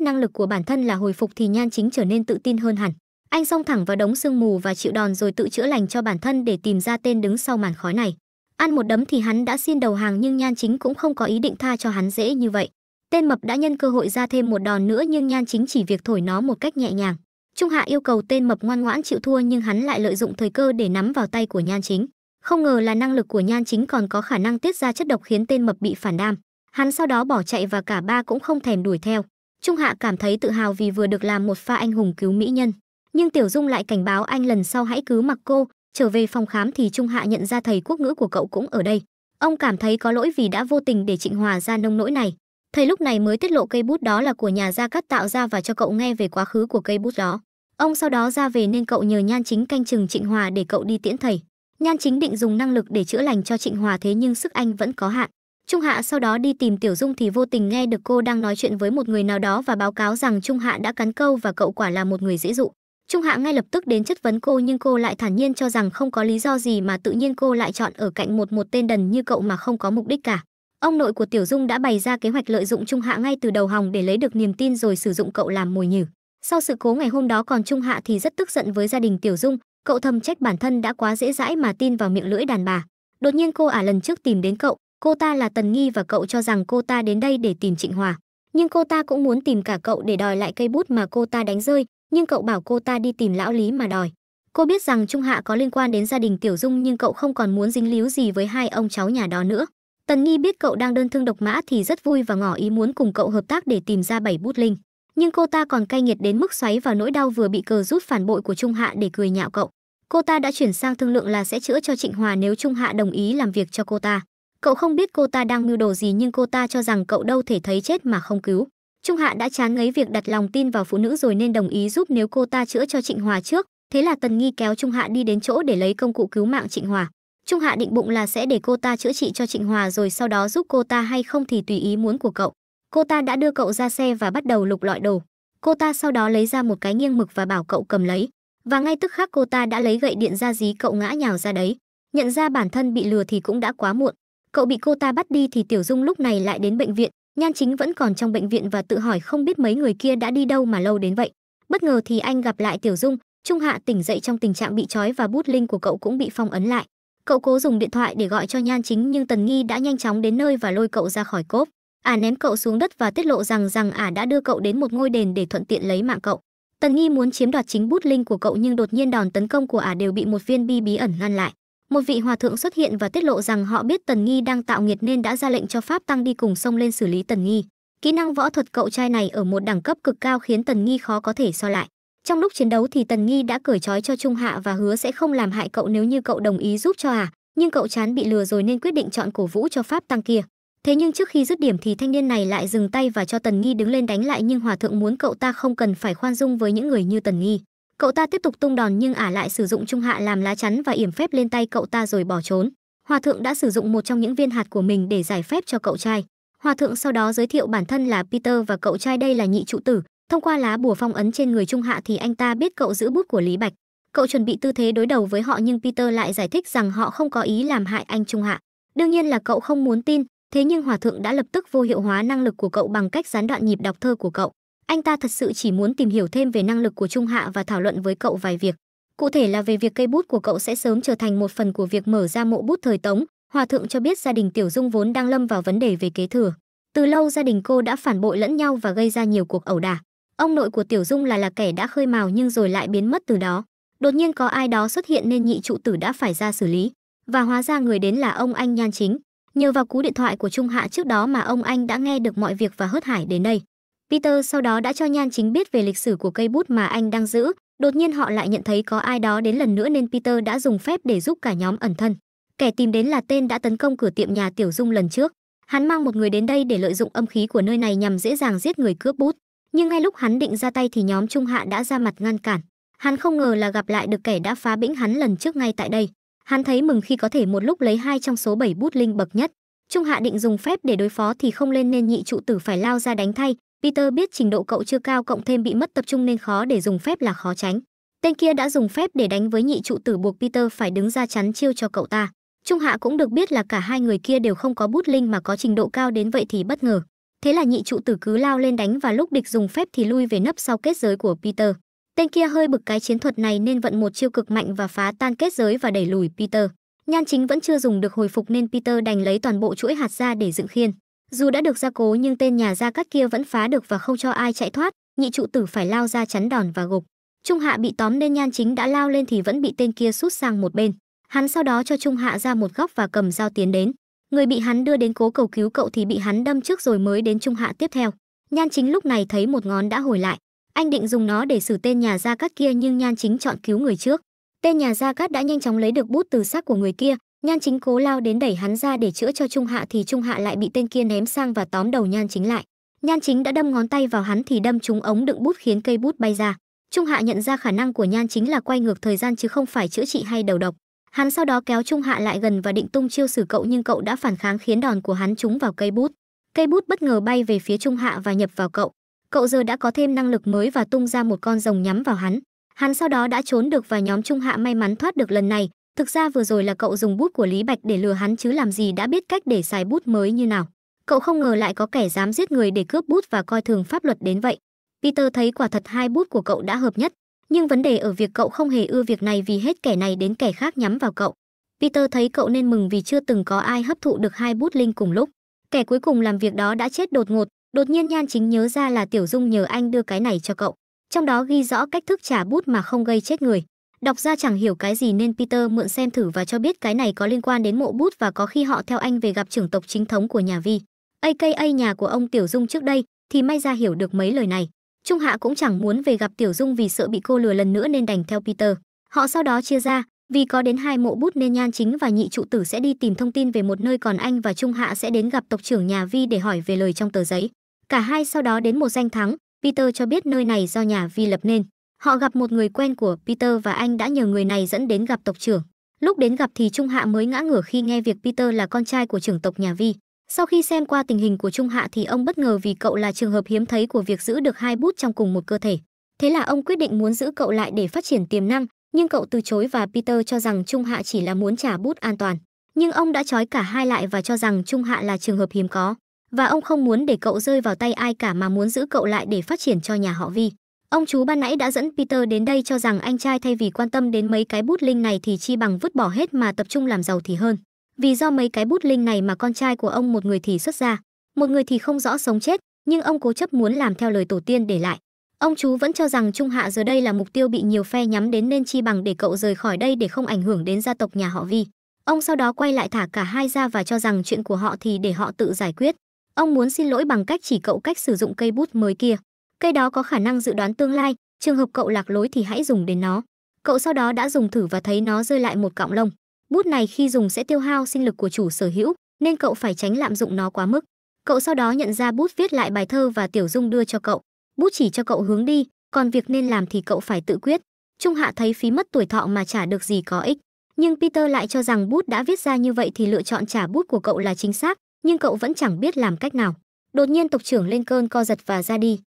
năng lực của bản thân là hồi phục thì Nhan Chính trở nên tự tin hơn hẳn. Anh xông thẳng vào đống sương mù và chịu đòn rồi tự chữa lành cho bản thân để tìm ra tên đứng sau màn khói này. Ăn một đấm thì hắn đã xin đầu hàng nhưng Nhan Chính cũng không có ý định tha cho hắn dễ như vậy. Tên mập đã nhân cơ hội ra thêm một đòn nữa nhưng Nhan Chính chỉ việc thổi nó một cách nhẹ nhàng. Trung Hạ yêu cầu tên mập ngoan ngoãn chịu thua nhưng hắn lại lợi dụng thời cơ để nắm vào tay của Nhan Chính. Không ngờ là năng lực của Nhan Chính còn có khả năng tiết ra chất độc khiến tên mập bị phản đam. Hắn sau đó bỏ chạy và cả ba cũng không thèm đuổi theo. Trung Hạ cảm thấy tự hào vì vừa được làm một pha anh hùng cứu mỹ nhân nhưng Tiểu Dung lại cảnh báo anh lần sau hãy cứ mặc cô, trở về phòng khám thì Trung Hạ nhận ra thầy quốc ngữ của cậu cũng ở đây. Ông cảm thấy có lỗi vì đã vô tình để Trịnh Hòa ra nông nỗi này. Thầy lúc này mới tiết lộ cây bút đó là của nhà Gia cắt tạo ra và cho cậu nghe về quá khứ của cây bút đó. Ông sau đó ra về nên cậu nhờ Nhan Chính canh chừng Trịnh Hòa để cậu đi tiễn thầy. Nhan Chính định dùng năng lực để chữa lành cho Trịnh Hòa thế nhưng sức anh vẫn có hạn. Trung Hạ sau đó đi tìm Tiểu Dung thì vô tình nghe được cô đang nói chuyện với một người nào đó và báo cáo rằng Trung Hạ đã cắn câu và cậu quả là một người dễ dụ. Trung Hạ ngay lập tức đến chất vấn cô nhưng cô lại thản nhiên cho rằng không có lý do gì mà tự nhiên cô lại chọn ở cạnh một một tên đần như cậu mà không có mục đích cả. Ông nội của Tiểu Dung đã bày ra kế hoạch lợi dụng Trung Hạ ngay từ đầu hòng để lấy được niềm tin rồi sử dụng cậu làm mồi nhử. Sau sự cố ngày hôm đó còn Trung Hạ thì rất tức giận với gia đình Tiểu Dung, cậu thầm trách bản thân đã quá dễ dãi mà tin vào miệng lưỡi đàn bà. Đột nhiên cô ả lần trước tìm đến cậu, cô ta là Tần Nghi và cậu cho rằng cô ta đến đây để tìm Trịnh Hòa. Nhưng cô ta cũng muốn tìm cả cậu để đòi lại cây bút mà cô ta đánh rơi, nhưng cậu bảo cô ta đi tìm lão Lý mà đòi. Cô biết rằng Trung Hạ có liên quan đến gia đình Tiểu Dung nhưng cậu không còn muốn dính líu gì với hai ông cháu nhà đó nữa. Tần Nghi biết cậu đang đơn thương độc mã thì rất vui và ngỏ ý muốn cùng cậu hợp tác để tìm ra bảy bút linh. Nhưng cô ta còn cay nghiệt đến mức xoáy vào nỗi đau vừa bị cờ rút phản bội của Trung Hạ để cười nhạo cậu. Cô ta đã chuyển sang thương lượng là sẽ chữa cho Trịnh Hòa nếu Trung Hạ đồng ý làm việc cho cô ta. Cậu không biết cô ta đang mưu đồ gì nhưng cô ta cho rằng cậu đâu thể thấy chết mà không cứu. Trung Hạ đã chán ngấy việc đặt lòng tin vào phụ nữ rồi nên đồng ý giúp nếu cô ta chữa cho Trịnh Hòa trước, thế là Tần Nghi kéo Trung Hạ đi đến chỗ để lấy công cụ cứu mạng Trịnh Hòa. Trung Hạ định bụng là sẽ để cô ta chữa trị cho Trịnh Hòa rồi sau đó giúp cô ta hay không thì tùy ý muốn của cậu. Cô ta đã đưa cậu ra xe và bắt đầu lục lọi đồ. Cô ta sau đó lấy ra một cái nghiêng mực và bảo cậu cầm lấy. Và ngay tức khắc cô ta đã lấy gậy điện ra dí cậu ngã nhào ra đấy. Nhận ra bản thân bị lừa thì cũng đã quá muộn. Cậu bị cô ta bắt đi thì Tiểu Dung lúc này lại đến bệnh viện, Nhan Chính vẫn còn trong bệnh viện và tự hỏi không biết mấy người kia đã đi đâu mà lâu đến vậy. Bất ngờ thì anh gặp lại Tiểu Dung, Trung Hạ tỉnh dậy trong tình trạng bị trói và bút linh của cậu cũng bị phong ấn lại. Cậu cố dùng điện thoại để gọi cho Nhan Chính nhưng Tần Nghi đã nhanh chóng đến nơi và lôi cậu ra khỏi cốp. Ả à ném cậu xuống đất và tiết lộ rằng rằng Ả à đã đưa cậu đến một ngôi đền để thuận tiện lấy mạng cậu. Tần Nghi muốn chiếm đoạt chính bút linh của cậu nhưng đột nhiên đòn tấn công của Ả à đều bị một viên bi bí ẩn ngăn lại một vị hòa thượng xuất hiện và tiết lộ rằng họ biết Tần Nghi đang tạo nghiệt nên đã ra lệnh cho Pháp Tăng đi cùng sông lên xử lý Tần Nghi. Kỹ năng võ thuật cậu trai này ở một đẳng cấp cực cao khiến Tần Nghi khó có thể so lại. Trong lúc chiến đấu thì Tần Nghi đã cởi trói cho Trung Hạ và hứa sẽ không làm hại cậu nếu như cậu đồng ý giúp cho à, nhưng cậu chán bị lừa rồi nên quyết định chọn cổ vũ cho Pháp Tăng kia. Thế nhưng trước khi dứt điểm thì thanh niên này lại dừng tay và cho Tần Nghi đứng lên đánh lại nhưng hòa thượng muốn cậu ta không cần phải khoan dung với những người như Tần Nghi. Cậu ta tiếp tục tung đòn nhưng ả lại sử dụng trung hạ làm lá chắn và yểm phép lên tay cậu ta rồi bỏ trốn. Hòa thượng đã sử dụng một trong những viên hạt của mình để giải phép cho cậu trai. Hòa thượng sau đó giới thiệu bản thân là Peter và cậu trai đây là nhị trụ tử. Thông qua lá bùa phong ấn trên người trung hạ thì anh ta biết cậu giữ bút của Lý Bạch. Cậu chuẩn bị tư thế đối đầu với họ nhưng Peter lại giải thích rằng họ không có ý làm hại anh trung hạ. Đương nhiên là cậu không muốn tin, thế nhưng hòa thượng đã lập tức vô hiệu hóa năng lực của cậu bằng cách gián đoạn nhịp đọc thơ của cậu. Anh ta thật sự chỉ muốn tìm hiểu thêm về năng lực của Trung Hạ và thảo luận với cậu vài việc. Cụ thể là về việc cây bút của cậu sẽ sớm trở thành một phần của việc mở ra mộ bút thời Tống. Hòa thượng cho biết gia đình Tiểu Dung vốn đang lâm vào vấn đề về kế thừa. Từ lâu gia đình cô đã phản bội lẫn nhau và gây ra nhiều cuộc ẩu đả. Ông nội của Tiểu Dung là là kẻ đã khơi mào nhưng rồi lại biến mất từ đó. Đột nhiên có ai đó xuất hiện nên nhị trụ tử đã phải ra xử lý. Và hóa ra người đến là ông anh Nhan Chính. Nhờ vào cú điện thoại của Trung Hạ trước đó mà ông anh đã nghe được mọi việc và hớt hải đến đây. Peter sau đó đã cho Nhan Chính biết về lịch sử của cây bút mà anh đang giữ. Đột nhiên họ lại nhận thấy có ai đó đến lần nữa nên Peter đã dùng phép để giúp cả nhóm ẩn thân. Kẻ tìm đến là tên đã tấn công cửa tiệm nhà Tiểu Dung lần trước. Hắn mang một người đến đây để lợi dụng âm khí của nơi này nhằm dễ dàng giết người cướp bút. Nhưng ngay lúc hắn định ra tay thì nhóm Trung Hạ đã ra mặt ngăn cản. Hắn không ngờ là gặp lại được kẻ đã phá bĩnh hắn lần trước ngay tại đây. Hắn thấy mừng khi có thể một lúc lấy hai trong số bảy bút linh bậc nhất. Trung Hạ định dùng phép để đối phó thì không lên nên nhị trụ tử phải lao ra đánh thay, Peter biết trình độ cậu chưa cao cộng thêm bị mất tập trung nên khó để dùng phép là khó tránh. Tên kia đã dùng phép để đánh với nhị trụ tử buộc Peter phải đứng ra chắn chiêu cho cậu ta. Trung Hạ cũng được biết là cả hai người kia đều không có bút linh mà có trình độ cao đến vậy thì bất ngờ. Thế là nhị trụ tử cứ lao lên đánh và lúc địch dùng phép thì lui về nấp sau kết giới của Peter. Tên kia hơi bực cái chiến thuật này nên vận một chiêu cực mạnh và phá tan kết giới và đẩy lùi Peter. Nhan chính vẫn chưa dùng được hồi phục nên Peter đành lấy toàn bộ chuỗi hạt ra để dựng khiên dù đã được gia cố nhưng tên nhà gia cát kia vẫn phá được và không cho ai chạy thoát nhị trụ tử phải lao ra chắn đòn và gục trung hạ bị tóm nên nhan chính đã lao lên thì vẫn bị tên kia sút sang một bên hắn sau đó cho trung hạ ra một góc và cầm dao tiến đến người bị hắn đưa đến cố cầu cứu cậu thì bị hắn đâm trước rồi mới đến trung hạ tiếp theo nhan chính lúc này thấy một ngón đã hồi lại anh định dùng nó để xử tên nhà gia cát kia nhưng nhan chính chọn cứu người trước tên nhà gia cát đã nhanh chóng lấy được bút từ xác của người kia Nhan Chính cố lao đến đẩy hắn ra để chữa cho Trung Hạ thì Trung Hạ lại bị tên kia ném sang và tóm đầu Nhan Chính lại. Nhan Chính đã đâm ngón tay vào hắn thì đâm trúng ống đựng bút khiến cây bút bay ra. Trung Hạ nhận ra khả năng của Nhan Chính là quay ngược thời gian chứ không phải chữa trị hay đầu độc. Hắn sau đó kéo Trung Hạ lại gần và định tung chiêu xử cậu nhưng cậu đã phản kháng khiến đòn của hắn trúng vào cây bút. Cây bút bất ngờ bay về phía Trung Hạ và nhập vào cậu. Cậu giờ đã có thêm năng lực mới và tung ra một con rồng nhắm vào hắn. Hắn sau đó đã trốn được và nhóm Trung Hạ may mắn thoát được lần này, Thực ra vừa rồi là cậu dùng bút của Lý Bạch để lừa hắn chứ làm gì đã biết cách để xài bút mới như nào. Cậu không ngờ lại có kẻ dám giết người để cướp bút và coi thường pháp luật đến vậy. Peter thấy quả thật hai bút của cậu đã hợp nhất, nhưng vấn đề ở việc cậu không hề ưa việc này vì hết kẻ này đến kẻ khác nhắm vào cậu. Peter thấy cậu nên mừng vì chưa từng có ai hấp thụ được hai bút linh cùng lúc. Kẻ cuối cùng làm việc đó đã chết đột ngột, đột nhiên Nhan Chính nhớ ra là Tiểu Dung nhờ anh đưa cái này cho cậu. Trong đó ghi rõ cách thức trả bút mà không gây chết người. Đọc ra chẳng hiểu cái gì nên Peter mượn xem thử và cho biết cái này có liên quan đến mộ bút và có khi họ theo anh về gặp trưởng tộc chính thống của nhà Vi. AKA nhà của ông Tiểu Dung trước đây thì may ra hiểu được mấy lời này. Trung Hạ cũng chẳng muốn về gặp Tiểu Dung vì sợ bị cô lừa lần nữa nên đành theo Peter. Họ sau đó chia ra, vì có đến hai mộ bút nên Nhan Chính và Nhị Trụ Tử sẽ đi tìm thông tin về một nơi còn anh và Trung Hạ sẽ đến gặp tộc trưởng nhà Vi để hỏi về lời trong tờ giấy. Cả hai sau đó đến một danh thắng, Peter cho biết nơi này do nhà Vi lập nên. Họ gặp một người quen của Peter và anh đã nhờ người này dẫn đến gặp tộc trưởng. Lúc đến gặp thì Trung Hạ mới ngã ngửa khi nghe việc Peter là con trai của trưởng tộc nhà Vi. Sau khi xem qua tình hình của Trung Hạ thì ông bất ngờ vì cậu là trường hợp hiếm thấy của việc giữ được hai bút trong cùng một cơ thể. Thế là ông quyết định muốn giữ cậu lại để phát triển tiềm năng, nhưng cậu từ chối và Peter cho rằng Trung Hạ chỉ là muốn trả bút an toàn. Nhưng ông đã trói cả hai lại và cho rằng Trung Hạ là trường hợp hiếm có, và ông không muốn để cậu rơi vào tay ai cả mà muốn giữ cậu lại để phát triển cho nhà họ Vi. Ông chú ban nãy đã dẫn Peter đến đây cho rằng anh trai thay vì quan tâm đến mấy cái bút linh này thì chi bằng vứt bỏ hết mà tập trung làm giàu thì hơn. Vì do mấy cái bút linh này mà con trai của ông một người thì xuất ra, một người thì không rõ sống chết, nhưng ông cố chấp muốn làm theo lời tổ tiên để lại. Ông chú vẫn cho rằng Trung Hạ giờ đây là mục tiêu bị nhiều phe nhắm đến nên chi bằng để cậu rời khỏi đây để không ảnh hưởng đến gia tộc nhà họ Vi. Ông sau đó quay lại thả cả hai ra và cho rằng chuyện của họ thì để họ tự giải quyết. Ông muốn xin lỗi bằng cách chỉ cậu cách sử dụng cây bút mới kia cây đó có khả năng dự đoán tương lai trường hợp cậu lạc lối thì hãy dùng đến nó cậu sau đó đã dùng thử và thấy nó rơi lại một cọng lông bút này khi dùng sẽ tiêu hao sinh lực của chủ sở hữu nên cậu phải tránh lạm dụng nó quá mức cậu sau đó nhận ra bút viết lại bài thơ và tiểu dung đưa cho cậu bút chỉ cho cậu hướng đi còn việc nên làm thì cậu phải tự quyết trung hạ thấy phí mất tuổi thọ mà trả được gì có ích nhưng peter lại cho rằng bút đã viết ra như vậy thì lựa chọn trả bút của cậu là chính xác nhưng cậu vẫn chẳng biết làm cách nào đột nhiên tộc trưởng lên cơn co giật và ra đi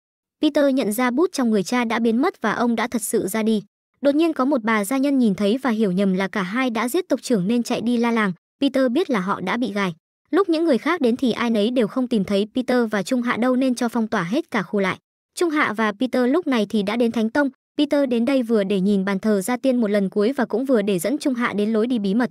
Peter nhận ra bút trong người cha đã biến mất và ông đã thật sự ra đi. Đột nhiên có một bà gia nhân nhìn thấy và hiểu nhầm là cả hai đã giết tộc trưởng nên chạy đi la làng. Peter biết là họ đã bị gài. Lúc những người khác đến thì ai nấy đều không tìm thấy Peter và Trung Hạ đâu nên cho phong tỏa hết cả khu lại. Trung Hạ và Peter lúc này thì đã đến Thánh Tông. Peter đến đây vừa để nhìn bàn thờ gia tiên một lần cuối và cũng vừa để dẫn Trung Hạ đến lối đi bí mật.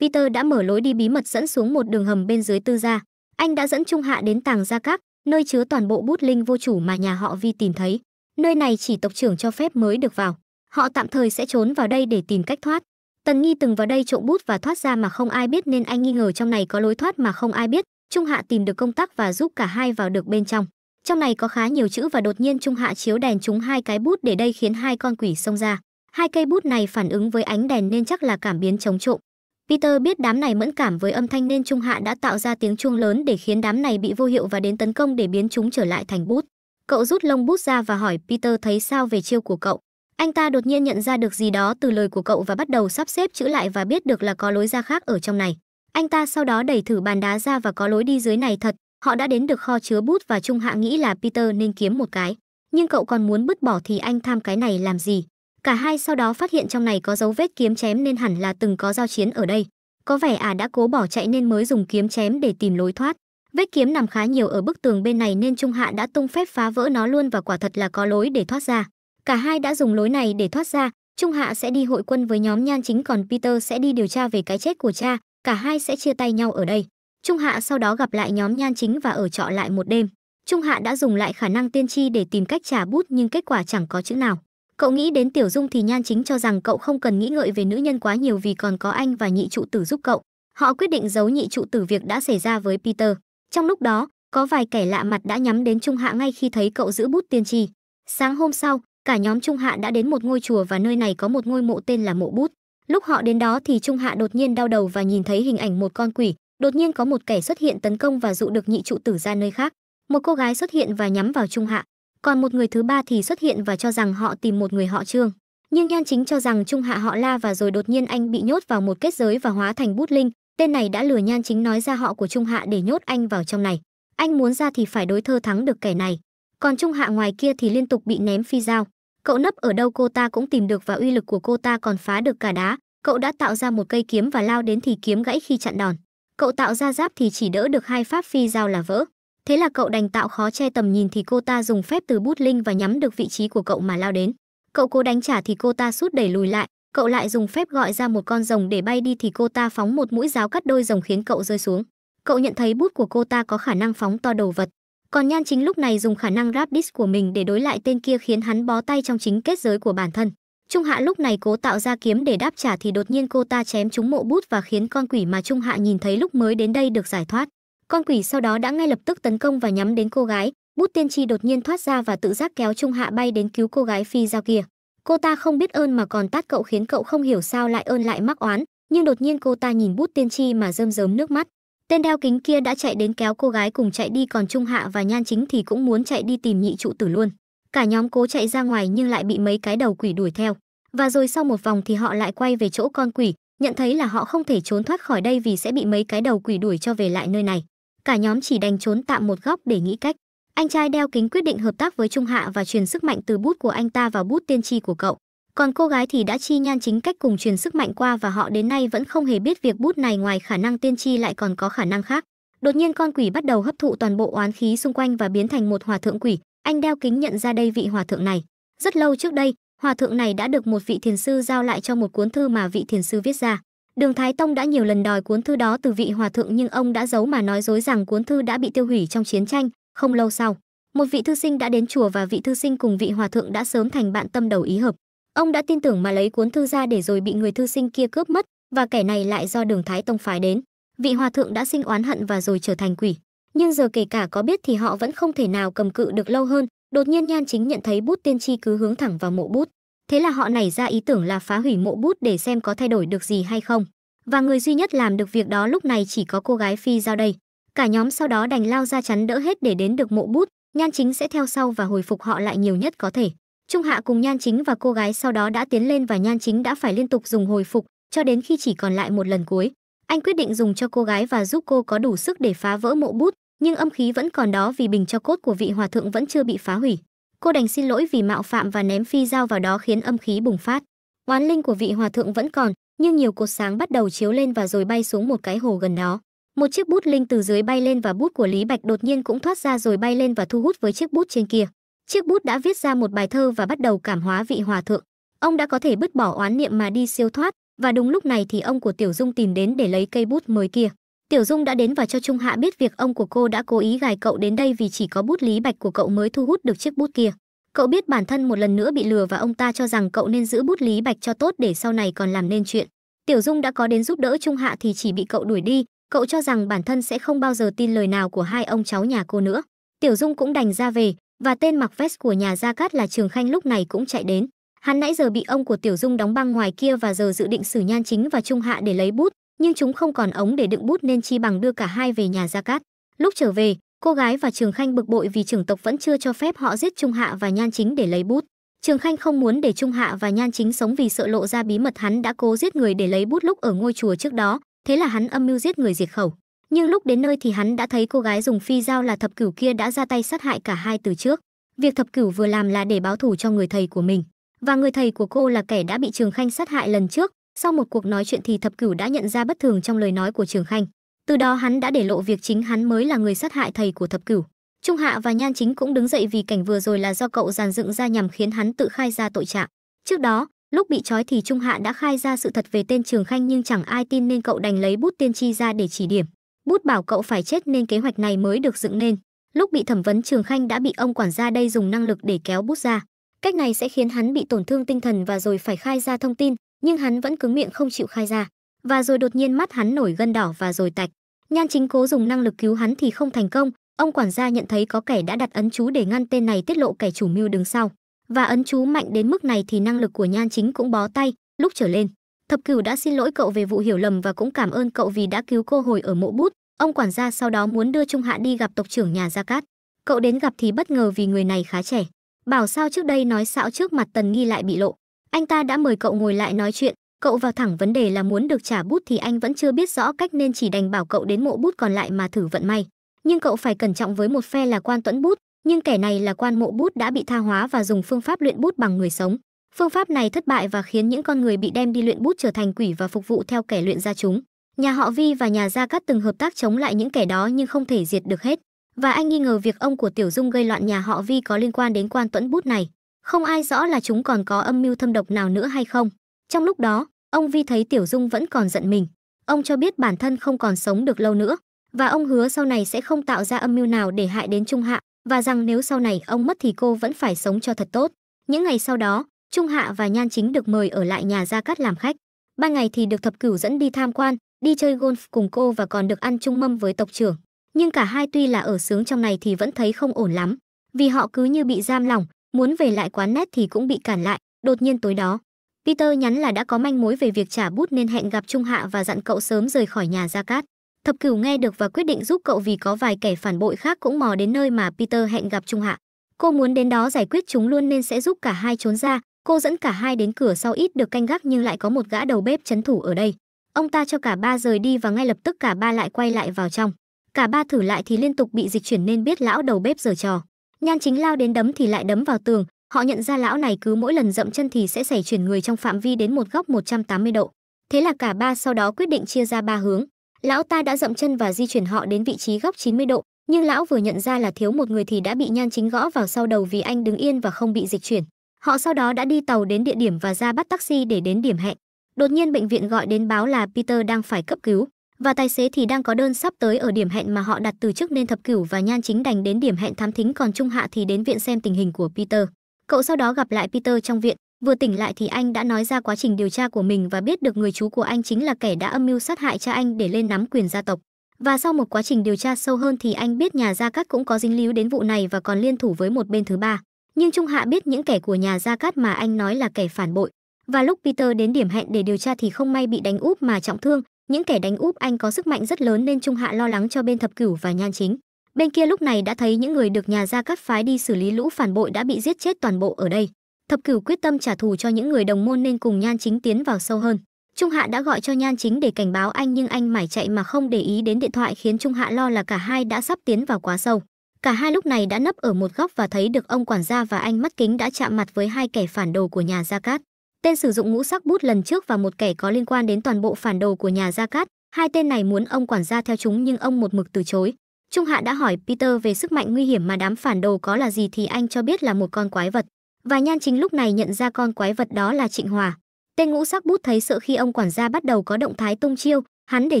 Peter đã mở lối đi bí mật dẫn xuống một đường hầm bên dưới tư gia. Anh đã dẫn Trung Hạ đến tàng gia các, nơi chứa toàn bộ bút linh vô chủ mà nhà họ Vi tìm thấy. Nơi này chỉ tộc trưởng cho phép mới được vào. Họ tạm thời sẽ trốn vào đây để tìm cách thoát. Tần Nghi từng vào đây trộm bút và thoát ra mà không ai biết nên anh nghi ngờ trong này có lối thoát mà không ai biết. Trung Hạ tìm được công tắc và giúp cả hai vào được bên trong. Trong này có khá nhiều chữ và đột nhiên Trung Hạ chiếu đèn chúng hai cái bút để đây khiến hai con quỷ xông ra. Hai cây bút này phản ứng với ánh đèn nên chắc là cảm biến chống trộm. Peter biết đám này mẫn cảm với âm thanh nên Trung Hạ đã tạo ra tiếng chuông lớn để khiến đám này bị vô hiệu và đến tấn công để biến chúng trở lại thành bút. Cậu rút lông bút ra và hỏi Peter thấy sao về chiêu của cậu. Anh ta đột nhiên nhận ra được gì đó từ lời của cậu và bắt đầu sắp xếp chữ lại và biết được là có lối ra khác ở trong này. Anh ta sau đó đẩy thử bàn đá ra và có lối đi dưới này thật. Họ đã đến được kho chứa bút và Trung Hạ nghĩ là Peter nên kiếm một cái. Nhưng cậu còn muốn bứt bỏ thì anh tham cái này làm gì? Cả hai sau đó phát hiện trong này có dấu vết kiếm chém nên hẳn là từng có giao chiến ở đây. Có vẻ à đã cố bỏ chạy nên mới dùng kiếm chém để tìm lối thoát. Vết kiếm nằm khá nhiều ở bức tường bên này nên Trung Hạ đã tung phép phá vỡ nó luôn và quả thật là có lối để thoát ra. Cả hai đã dùng lối này để thoát ra, Trung Hạ sẽ đi hội quân với nhóm nhan chính còn Peter sẽ đi điều tra về cái chết của cha, cả hai sẽ chia tay nhau ở đây. Trung Hạ sau đó gặp lại nhóm nhan chính và ở trọ lại một đêm. Trung Hạ đã dùng lại khả năng tiên tri để tìm cách trả bút nhưng kết quả chẳng có chữ nào. Cậu nghĩ đến Tiểu Dung thì Nhan Chính cho rằng cậu không cần nghĩ ngợi về nữ nhân quá nhiều vì còn có anh và nhị trụ tử giúp cậu. Họ quyết định giấu nhị trụ tử việc đã xảy ra với Peter. Trong lúc đó, có vài kẻ lạ mặt đã nhắm đến Trung Hạ ngay khi thấy cậu giữ bút tiên tri. Sáng hôm sau, cả nhóm Trung Hạ đã đến một ngôi chùa và nơi này có một ngôi mộ tên là mộ bút. Lúc họ đến đó thì Trung Hạ đột nhiên đau đầu và nhìn thấy hình ảnh một con quỷ. Đột nhiên có một kẻ xuất hiện tấn công và dụ được nhị trụ tử ra nơi khác. Một cô gái xuất hiện và nhắm vào Trung Hạ còn một người thứ ba thì xuất hiện và cho rằng họ tìm một người họ Trương. Nhưng Nhan Chính cho rằng Trung Hạ họ La và rồi đột nhiên anh bị nhốt vào một kết giới và hóa thành bút linh, tên này đã lừa Nhan Chính nói ra họ của Trung Hạ để nhốt anh vào trong này. Anh muốn ra thì phải đối thơ thắng được kẻ này. Còn Trung Hạ ngoài kia thì liên tục bị ném phi dao. Cậu nấp ở đâu cô ta cũng tìm được và uy lực của cô ta còn phá được cả đá. Cậu đã tạo ra một cây kiếm và lao đến thì kiếm gãy khi chặn đòn. Cậu tạo ra giáp thì chỉ đỡ được hai pháp phi dao là vỡ. Thế là cậu đành tạo khó che tầm nhìn thì cô ta dùng phép từ bút linh và nhắm được vị trí của cậu mà lao đến. Cậu cố đánh trả thì cô ta sút đẩy lùi lại, cậu lại dùng phép gọi ra một con rồng để bay đi thì cô ta phóng một mũi giáo cắt đôi rồng khiến cậu rơi xuống. Cậu nhận thấy bút của cô ta có khả năng phóng to đồ vật. Còn Nhan chính lúc này dùng khả năng rap disc của mình để đối lại tên kia khiến hắn bó tay trong chính kết giới của bản thân. Trung Hạ lúc này cố tạo ra kiếm để đáp trả thì đột nhiên cô ta chém trúng mộ bút và khiến con quỷ mà Trung Hạ nhìn thấy lúc mới đến đây được giải thoát. Con quỷ sau đó đã ngay lập tức tấn công và nhắm đến cô gái, bút tiên tri đột nhiên thoát ra và tự giác kéo Trung Hạ bay đến cứu cô gái phi dao kia. Cô ta không biết ơn mà còn tát cậu khiến cậu không hiểu sao lại ơn lại mắc oán, nhưng đột nhiên cô ta nhìn bút tiên tri mà rơm rớm nước mắt. Tên đeo kính kia đã chạy đến kéo cô gái cùng chạy đi còn Trung Hạ và Nhan Chính thì cũng muốn chạy đi tìm nhị trụ tử luôn. Cả nhóm cố chạy ra ngoài nhưng lại bị mấy cái đầu quỷ đuổi theo. Và rồi sau một vòng thì họ lại quay về chỗ con quỷ, nhận thấy là họ không thể trốn thoát khỏi đây vì sẽ bị mấy cái đầu quỷ đuổi cho về lại nơi này cả nhóm chỉ đành trốn tạm một góc để nghĩ cách. Anh trai đeo kính quyết định hợp tác với Trung Hạ và truyền sức mạnh từ bút của anh ta vào bút tiên tri của cậu. Còn cô gái thì đã chi nhan chính cách cùng truyền sức mạnh qua và họ đến nay vẫn không hề biết việc bút này ngoài khả năng tiên tri lại còn có khả năng khác. Đột nhiên con quỷ bắt đầu hấp thụ toàn bộ oán khí xung quanh và biến thành một hòa thượng quỷ. Anh đeo kính nhận ra đây vị hòa thượng này. Rất lâu trước đây, hòa thượng này đã được một vị thiền sư giao lại cho một cuốn thư mà vị thiền sư viết ra. Đường Thái Tông đã nhiều lần đòi cuốn thư đó từ vị hòa thượng nhưng ông đã giấu mà nói dối rằng cuốn thư đã bị tiêu hủy trong chiến tranh, không lâu sau, một vị thư sinh đã đến chùa và vị thư sinh cùng vị hòa thượng đã sớm thành bạn tâm đầu ý hợp. Ông đã tin tưởng mà lấy cuốn thư ra để rồi bị người thư sinh kia cướp mất và kẻ này lại do Đường Thái Tông phái đến. Vị hòa thượng đã sinh oán hận và rồi trở thành quỷ, nhưng giờ kể cả có biết thì họ vẫn không thể nào cầm cự được lâu hơn, đột nhiên nhan chính nhận thấy bút tiên tri cứ hướng thẳng vào mộ bút Thế là họ nảy ra ý tưởng là phá hủy mộ bút để xem có thay đổi được gì hay không. Và người duy nhất làm được việc đó lúc này chỉ có cô gái Phi Giao đây. Cả nhóm sau đó đành lao ra chắn đỡ hết để đến được mộ bút, Nhan Chính sẽ theo sau và hồi phục họ lại nhiều nhất có thể. Trung Hạ cùng Nhan Chính và cô gái sau đó đã tiến lên và Nhan Chính đã phải liên tục dùng hồi phục cho đến khi chỉ còn lại một lần cuối. Anh quyết định dùng cho cô gái và giúp cô có đủ sức để phá vỡ mộ bút, nhưng âm khí vẫn còn đó vì bình cho cốt của vị hòa thượng vẫn chưa bị phá hủy cô đành xin lỗi vì mạo phạm và ném phi dao vào đó khiến âm khí bùng phát oán linh của vị hòa thượng vẫn còn nhưng nhiều cột sáng bắt đầu chiếu lên và rồi bay xuống một cái hồ gần đó một chiếc bút linh từ dưới bay lên và bút của lý bạch đột nhiên cũng thoát ra rồi bay lên và thu hút với chiếc bút trên kia chiếc bút đã viết ra một bài thơ và bắt đầu cảm hóa vị hòa thượng ông đã có thể bứt bỏ oán niệm mà đi siêu thoát và đúng lúc này thì ông của tiểu dung tìm đến để lấy cây bút mới kia Tiểu Dung đã đến và cho Trung Hạ biết việc ông của cô đã cố ý gài cậu đến đây vì chỉ có bút lý bạch của cậu mới thu hút được chiếc bút kia. Cậu biết bản thân một lần nữa bị lừa và ông ta cho rằng cậu nên giữ bút lý bạch cho tốt để sau này còn làm nên chuyện. Tiểu Dung đã có đến giúp đỡ Trung Hạ thì chỉ bị cậu đuổi đi, cậu cho rằng bản thân sẽ không bao giờ tin lời nào của hai ông cháu nhà cô nữa. Tiểu Dung cũng đành ra về, và tên mặc vest của nhà Gia Cát là Trường Khanh lúc này cũng chạy đến. Hắn nãy giờ bị ông của Tiểu Dung đóng băng ngoài kia và giờ dự định xử Nhan Chính và Trung Hạ để lấy bút, nhưng chúng không còn ống để đựng bút nên chi bằng đưa cả hai về nhà Gia Cát. Lúc trở về, cô gái và Trường Khanh bực bội vì trưởng tộc vẫn chưa cho phép họ giết Trung Hạ và Nhan Chính để lấy bút. Trường Khanh không muốn để Trung Hạ và Nhan Chính sống vì sợ lộ ra bí mật hắn đã cố giết người để lấy bút lúc ở ngôi chùa trước đó, thế là hắn âm mưu giết người diệt khẩu. Nhưng lúc đến nơi thì hắn đã thấy cô gái dùng phi dao là thập cửu kia đã ra tay sát hại cả hai từ trước. Việc thập cửu vừa làm là để báo thù cho người thầy của mình, và người thầy của cô là kẻ đã bị Trường Khanh sát hại lần trước, sau một cuộc nói chuyện thì thập cửu đã nhận ra bất thường trong lời nói của trường khanh từ đó hắn đã để lộ việc chính hắn mới là người sát hại thầy của thập cửu trung hạ và nhan chính cũng đứng dậy vì cảnh vừa rồi là do cậu giàn dựng ra nhằm khiến hắn tự khai ra tội trạng trước đó lúc bị trói thì trung hạ đã khai ra sự thật về tên trường khanh nhưng chẳng ai tin nên cậu đành lấy bút tiên tri ra để chỉ điểm bút bảo cậu phải chết nên kế hoạch này mới được dựng nên lúc bị thẩm vấn trường khanh đã bị ông quản gia đây dùng năng lực để kéo bút ra cách này sẽ khiến hắn bị tổn thương tinh thần và rồi phải khai ra thông tin nhưng hắn vẫn cứng miệng không chịu khai ra và rồi đột nhiên mắt hắn nổi gân đỏ và rồi tạch nhan chính cố dùng năng lực cứu hắn thì không thành công ông quản gia nhận thấy có kẻ đã đặt ấn chú để ngăn tên này tiết lộ kẻ chủ mưu đứng sau và ấn chú mạnh đến mức này thì năng lực của nhan chính cũng bó tay lúc trở lên thập cửu đã xin lỗi cậu về vụ hiểu lầm và cũng cảm ơn cậu vì đã cứu cô hồi ở mộ bút ông quản gia sau đó muốn đưa trung hạ đi gặp tộc trưởng nhà gia cát cậu đến gặp thì bất ngờ vì người này khá trẻ bảo sao trước đây nói xạo trước mặt tần nghi lại bị lộ anh ta đã mời cậu ngồi lại nói chuyện, cậu vào thẳng vấn đề là muốn được trả bút thì anh vẫn chưa biết rõ cách nên chỉ đành bảo cậu đến mộ bút còn lại mà thử vận may. Nhưng cậu phải cẩn trọng với một phe là quan tuẫn bút, nhưng kẻ này là quan mộ bút đã bị tha hóa và dùng phương pháp luyện bút bằng người sống. Phương pháp này thất bại và khiến những con người bị đem đi luyện bút trở thành quỷ và phục vụ theo kẻ luyện ra chúng. Nhà họ Vi và nhà Gia Cát từng hợp tác chống lại những kẻ đó nhưng không thể diệt được hết. Và anh nghi ngờ việc ông của Tiểu Dung gây loạn nhà họ Vi có liên quan đến quan tuẫn bút này không ai rõ là chúng còn có âm mưu thâm độc nào nữa hay không trong lúc đó ông vi thấy tiểu dung vẫn còn giận mình ông cho biết bản thân không còn sống được lâu nữa và ông hứa sau này sẽ không tạo ra âm mưu nào để hại đến trung hạ và rằng nếu sau này ông mất thì cô vẫn phải sống cho thật tốt những ngày sau đó trung hạ và nhan chính được mời ở lại nhà gia cát làm khách ban ngày thì được thập cửu dẫn đi tham quan đi chơi golf cùng cô và còn được ăn chung mâm với tộc trưởng nhưng cả hai tuy là ở sướng trong này thì vẫn thấy không ổn lắm vì họ cứ như bị giam lỏng muốn về lại quán nét thì cũng bị cản lại đột nhiên tối đó peter nhắn là đã có manh mối về việc trả bút nên hẹn gặp trung hạ và dặn cậu sớm rời khỏi nhà ra cát thập cửu nghe được và quyết định giúp cậu vì có vài kẻ phản bội khác cũng mò đến nơi mà peter hẹn gặp trung hạ cô muốn đến đó giải quyết chúng luôn nên sẽ giúp cả hai trốn ra cô dẫn cả hai đến cửa sau ít được canh gác nhưng lại có một gã đầu bếp chấn thủ ở đây ông ta cho cả ba rời đi và ngay lập tức cả ba lại quay lại vào trong cả ba thử lại thì liên tục bị dịch chuyển nên biết lão đầu bếp giở trò nhan chính lao đến đấm thì lại đấm vào tường họ nhận ra lão này cứ mỗi lần dậm chân thì sẽ xảy chuyển người trong phạm vi đến một góc 180 độ thế là cả ba sau đó quyết định chia ra ba hướng lão ta đã dậm chân và di chuyển họ đến vị trí góc 90 độ nhưng lão vừa nhận ra là thiếu một người thì đã bị nhan chính gõ vào sau đầu vì anh đứng yên và không bị dịch chuyển họ sau đó đã đi tàu đến địa điểm và ra bắt taxi để đến điểm hẹn đột nhiên bệnh viện gọi đến báo là peter đang phải cấp cứu và tài xế thì đang có đơn sắp tới ở điểm hẹn mà họ đặt từ trước nên thập cửu và nhan chính đành đến điểm hẹn thám thính còn trung hạ thì đến viện xem tình hình của peter cậu sau đó gặp lại peter trong viện vừa tỉnh lại thì anh đã nói ra quá trình điều tra của mình và biết được người chú của anh chính là kẻ đã âm mưu sát hại cha anh để lên nắm quyền gia tộc và sau một quá trình điều tra sâu hơn thì anh biết nhà gia cát cũng có dính líu đến vụ này và còn liên thủ với một bên thứ ba nhưng trung hạ biết những kẻ của nhà gia cát mà anh nói là kẻ phản bội và lúc peter đến điểm hẹn để điều tra thì không may bị đánh úp mà trọng thương những kẻ đánh úp anh có sức mạnh rất lớn nên trung hạ lo lắng cho bên thập cửu và nhan chính bên kia lúc này đã thấy những người được nhà gia các phái đi xử lý lũ phản bội đã bị giết chết toàn bộ ở đây thập cửu quyết tâm trả thù cho những người đồng môn nên cùng nhan chính tiến vào sâu hơn trung hạ đã gọi cho nhan chính để cảnh báo anh nhưng anh mải chạy mà không để ý đến điện thoại khiến trung hạ lo là cả hai đã sắp tiến vào quá sâu cả hai lúc này đã nấp ở một góc và thấy được ông quản gia và anh mắt kính đã chạm mặt với hai kẻ phản đồ của nhà gia cát tên sử dụng ngũ sắc bút lần trước và một kẻ có liên quan đến toàn bộ phản đồ của nhà Gia Cát. Hai tên này muốn ông quản gia theo chúng nhưng ông một mực từ chối. Trung Hạ đã hỏi Peter về sức mạnh nguy hiểm mà đám phản đồ có là gì thì anh cho biết là một con quái vật. Và Nhan chính lúc này nhận ra con quái vật đó là Trịnh Hòa. Tên ngũ sắc bút thấy sợ khi ông quản gia bắt đầu có động thái tung chiêu, hắn để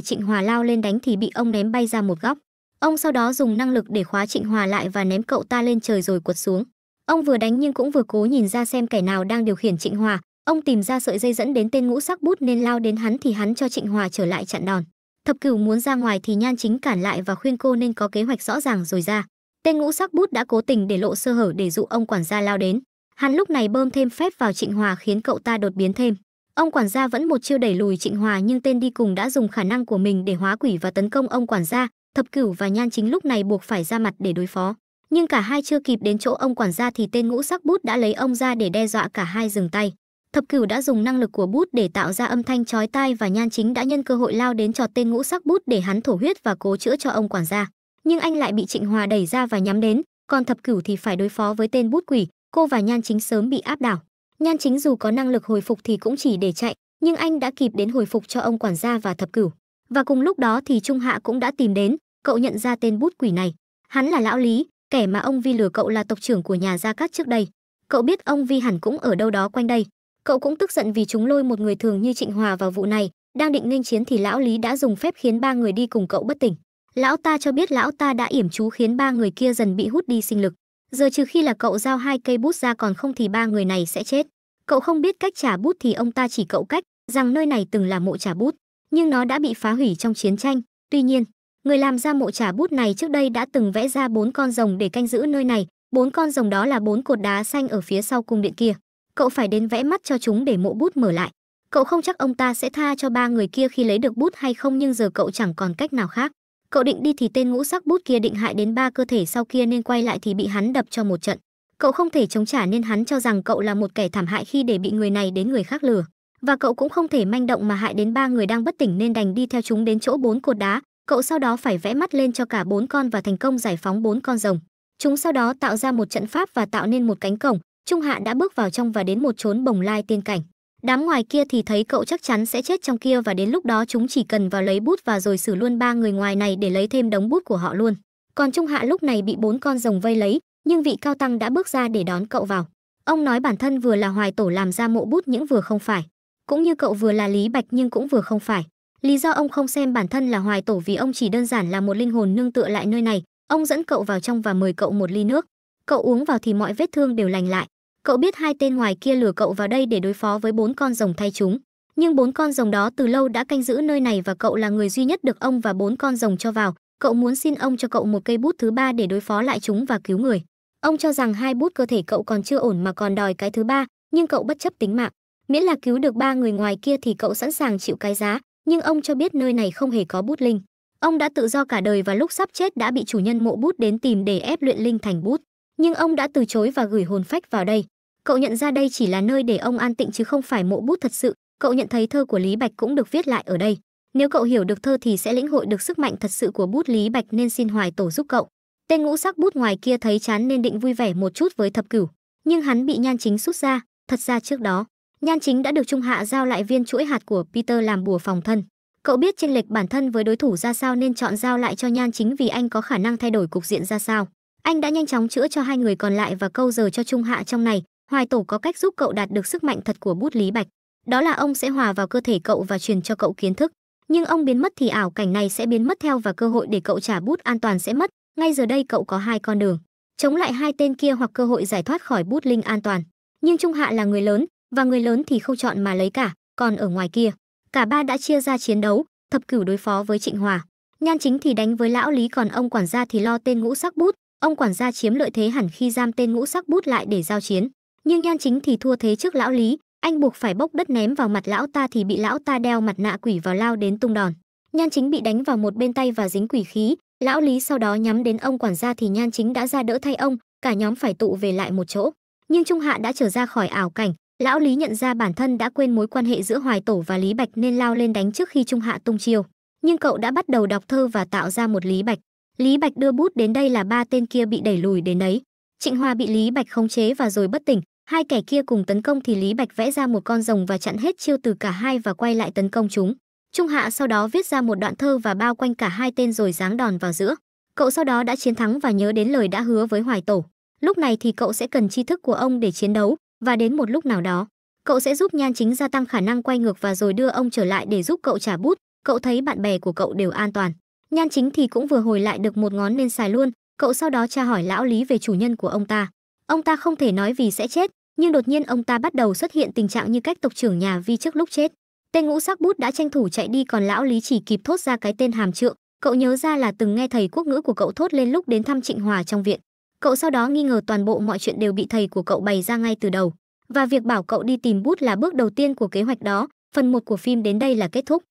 Trịnh Hòa lao lên đánh thì bị ông ném bay ra một góc. Ông sau đó dùng năng lực để khóa Trịnh Hòa lại và ném cậu ta lên trời rồi quật xuống. Ông vừa đánh nhưng cũng vừa cố nhìn ra xem kẻ nào đang điều khiển Trịnh Hòa, ông tìm ra sợi dây dẫn đến tên ngũ sắc bút nên lao đến hắn thì hắn cho trịnh hòa trở lại chặn đòn thập cửu muốn ra ngoài thì nhan chính cản lại và khuyên cô nên có kế hoạch rõ ràng rồi ra tên ngũ sắc bút đã cố tình để lộ sơ hở để dụ ông quản gia lao đến hắn lúc này bơm thêm phép vào trịnh hòa khiến cậu ta đột biến thêm ông quản gia vẫn một chiêu đẩy lùi trịnh hòa nhưng tên đi cùng đã dùng khả năng của mình để hóa quỷ và tấn công ông quản gia thập cửu và nhan chính lúc này buộc phải ra mặt để đối phó nhưng cả hai chưa kịp đến chỗ ông quản gia thì tên ngũ sắc bút đã lấy ông ra để đe dọa cả hai dừng tay Thập Cửu đã dùng năng lực của bút để tạo ra âm thanh chói tai và Nhan Chính đã nhân cơ hội lao đến cho tên ngũ sắc bút để hắn thổ huyết và cố chữa cho ông quản gia. Nhưng anh lại bị Trịnh Hòa đẩy ra và nhắm đến, còn Thập Cửu thì phải đối phó với tên bút quỷ, cô và Nhan Chính sớm bị áp đảo. Nhan Chính dù có năng lực hồi phục thì cũng chỉ để chạy, nhưng anh đã kịp đến hồi phục cho ông quản gia và Thập Cửu. Và cùng lúc đó thì Trung Hạ cũng đã tìm đến, cậu nhận ra tên bút quỷ này, hắn là lão Lý, kẻ mà ông Vi lừa cậu là tộc trưởng của nhà Gia Cát trước đây. Cậu biết ông Vi hẳn cũng ở đâu đó quanh đây, Cậu cũng tức giận vì chúng lôi một người thường như Trịnh Hòa vào vụ này, đang định nghênh chiến thì lão Lý đã dùng phép khiến ba người đi cùng cậu bất tỉnh. Lão ta cho biết lão ta đã yểm chú khiến ba người kia dần bị hút đi sinh lực. Giờ trừ khi là cậu giao hai cây bút ra còn không thì ba người này sẽ chết. Cậu không biết cách trả bút thì ông ta chỉ cậu cách rằng nơi này từng là mộ trả bút, nhưng nó đã bị phá hủy trong chiến tranh. Tuy nhiên, người làm ra mộ trả bút này trước đây đã từng vẽ ra bốn con rồng để canh giữ nơi này, bốn con rồng đó là bốn cột đá xanh ở phía sau cung điện kia cậu phải đến vẽ mắt cho chúng để mộ bút mở lại cậu không chắc ông ta sẽ tha cho ba người kia khi lấy được bút hay không nhưng giờ cậu chẳng còn cách nào khác cậu định đi thì tên ngũ sắc bút kia định hại đến ba cơ thể sau kia nên quay lại thì bị hắn đập cho một trận cậu không thể chống trả nên hắn cho rằng cậu là một kẻ thảm hại khi để bị người này đến người khác lừa và cậu cũng không thể manh động mà hại đến ba người đang bất tỉnh nên đành đi theo chúng đến chỗ bốn cột đá cậu sau đó phải vẽ mắt lên cho cả bốn con và thành công giải phóng bốn con rồng chúng sau đó tạo ra một trận pháp và tạo nên một cánh cổng Trung Hạ đã bước vào trong và đến một chốn bồng lai tiên cảnh. Đám ngoài kia thì thấy cậu chắc chắn sẽ chết trong kia và đến lúc đó chúng chỉ cần vào lấy bút và rồi xử luôn ba người ngoài này để lấy thêm đống bút của họ luôn. Còn Trung Hạ lúc này bị bốn con rồng vây lấy, nhưng vị cao tăng đã bước ra để đón cậu vào. Ông nói bản thân vừa là hoài tổ làm ra mộ bút những vừa không phải. Cũng như cậu vừa là Lý Bạch nhưng cũng vừa không phải. Lý do ông không xem bản thân là hoài tổ vì ông chỉ đơn giản là một linh hồn nương tựa lại nơi này. Ông dẫn cậu vào trong và mời cậu một ly nước. Cậu uống vào thì mọi vết thương đều lành lại, Cậu biết hai tên ngoài kia lừa cậu vào đây để đối phó với bốn con rồng thay chúng. Nhưng bốn con rồng đó từ lâu đã canh giữ nơi này và cậu là người duy nhất được ông và bốn con rồng cho vào. Cậu muốn xin ông cho cậu một cây bút thứ ba để đối phó lại chúng và cứu người. Ông cho rằng hai bút cơ thể cậu còn chưa ổn mà còn đòi cái thứ ba, nhưng cậu bất chấp tính mạng. Miễn là cứu được ba người ngoài kia thì cậu sẵn sàng chịu cái giá, nhưng ông cho biết nơi này không hề có bút linh. Ông đã tự do cả đời và lúc sắp chết đã bị chủ nhân mộ bút đến tìm để ép luyện linh thành bút nhưng ông đã từ chối và gửi hồn phách vào đây. Cậu nhận ra đây chỉ là nơi để ông an tịnh chứ không phải mộ bút thật sự, cậu nhận thấy thơ của Lý Bạch cũng được viết lại ở đây. Nếu cậu hiểu được thơ thì sẽ lĩnh hội được sức mạnh thật sự của bút Lý Bạch nên xin hoài tổ giúp cậu. Tên ngũ sắc bút ngoài kia thấy chán nên định vui vẻ một chút với thập cửu, nhưng hắn bị nhan chính rút ra, thật ra trước đó, nhan chính đã được trung hạ giao lại viên chuỗi hạt của Peter làm bùa phòng thân. Cậu biết chênh lệch bản thân với đối thủ ra sao nên chọn giao lại cho nhan chính vì anh có khả năng thay đổi cục diện ra sao. Anh đã nhanh chóng chữa cho hai người còn lại và câu giờ cho Trung Hạ trong này, Hoài Tổ có cách giúp cậu đạt được sức mạnh thật của bút lý bạch. Đó là ông sẽ hòa vào cơ thể cậu và truyền cho cậu kiến thức. Nhưng ông biến mất thì ảo cảnh này sẽ biến mất theo và cơ hội để cậu trả bút an toàn sẽ mất. Ngay giờ đây cậu có hai con đường, chống lại hai tên kia hoặc cơ hội giải thoát khỏi bút linh an toàn. Nhưng Trung Hạ là người lớn, và người lớn thì không chọn mà lấy cả, còn ở ngoài kia, cả ba đã chia ra chiến đấu, thập cửu đối phó với Trịnh Hòa. Nhan chính thì đánh với lão Lý còn ông quản gia thì lo tên ngũ sắc bút, ông quản gia chiếm lợi thế hẳn khi giam tên ngũ sắc bút lại để giao chiến nhưng nhan chính thì thua thế trước lão lý anh buộc phải bốc đất ném vào mặt lão ta thì bị lão ta đeo mặt nạ quỷ vào lao đến tung đòn nhan chính bị đánh vào một bên tay và dính quỷ khí lão lý sau đó nhắm đến ông quản gia thì nhan chính đã ra đỡ thay ông cả nhóm phải tụ về lại một chỗ nhưng trung hạ đã trở ra khỏi ảo cảnh lão lý nhận ra bản thân đã quên mối quan hệ giữa hoài tổ và lý bạch nên lao lên đánh trước khi trung hạ tung chiêu nhưng cậu đã bắt đầu đọc thơ và tạo ra một lý bạch Lý Bạch đưa bút đến đây là ba tên kia bị đẩy lùi đến đấy. Trịnh Hoa bị Lý Bạch khống chế và rồi bất tỉnh, hai kẻ kia cùng tấn công thì Lý Bạch vẽ ra một con rồng và chặn hết chiêu từ cả hai và quay lại tấn công chúng. Trung Hạ sau đó viết ra một đoạn thơ và bao quanh cả hai tên rồi giáng đòn vào giữa. Cậu sau đó đã chiến thắng và nhớ đến lời đã hứa với Hoài Tổ. Lúc này thì cậu sẽ cần tri thức của ông để chiến đấu, và đến một lúc nào đó, cậu sẽ giúp Nhan Chính gia tăng khả năng quay ngược và rồi đưa ông trở lại để giúp cậu trả bút. Cậu thấy bạn bè của cậu đều an toàn. Nhan Chính thì cũng vừa hồi lại được một ngón nên xài luôn, cậu sau đó tra hỏi lão Lý về chủ nhân của ông ta. Ông ta không thể nói vì sẽ chết, nhưng đột nhiên ông ta bắt đầu xuất hiện tình trạng như cách tộc trưởng nhà Vi trước lúc chết. Tên ngũ sắc bút đã tranh thủ chạy đi còn lão Lý chỉ kịp thốt ra cái tên hàm trượng, cậu nhớ ra là từng nghe thầy quốc ngữ của cậu thốt lên lúc đến thăm Trịnh Hòa trong viện. Cậu sau đó nghi ngờ toàn bộ mọi chuyện đều bị thầy của cậu bày ra ngay từ đầu, và việc bảo cậu đi tìm bút là bước đầu tiên của kế hoạch đó, phần một của phim đến đây là kết thúc.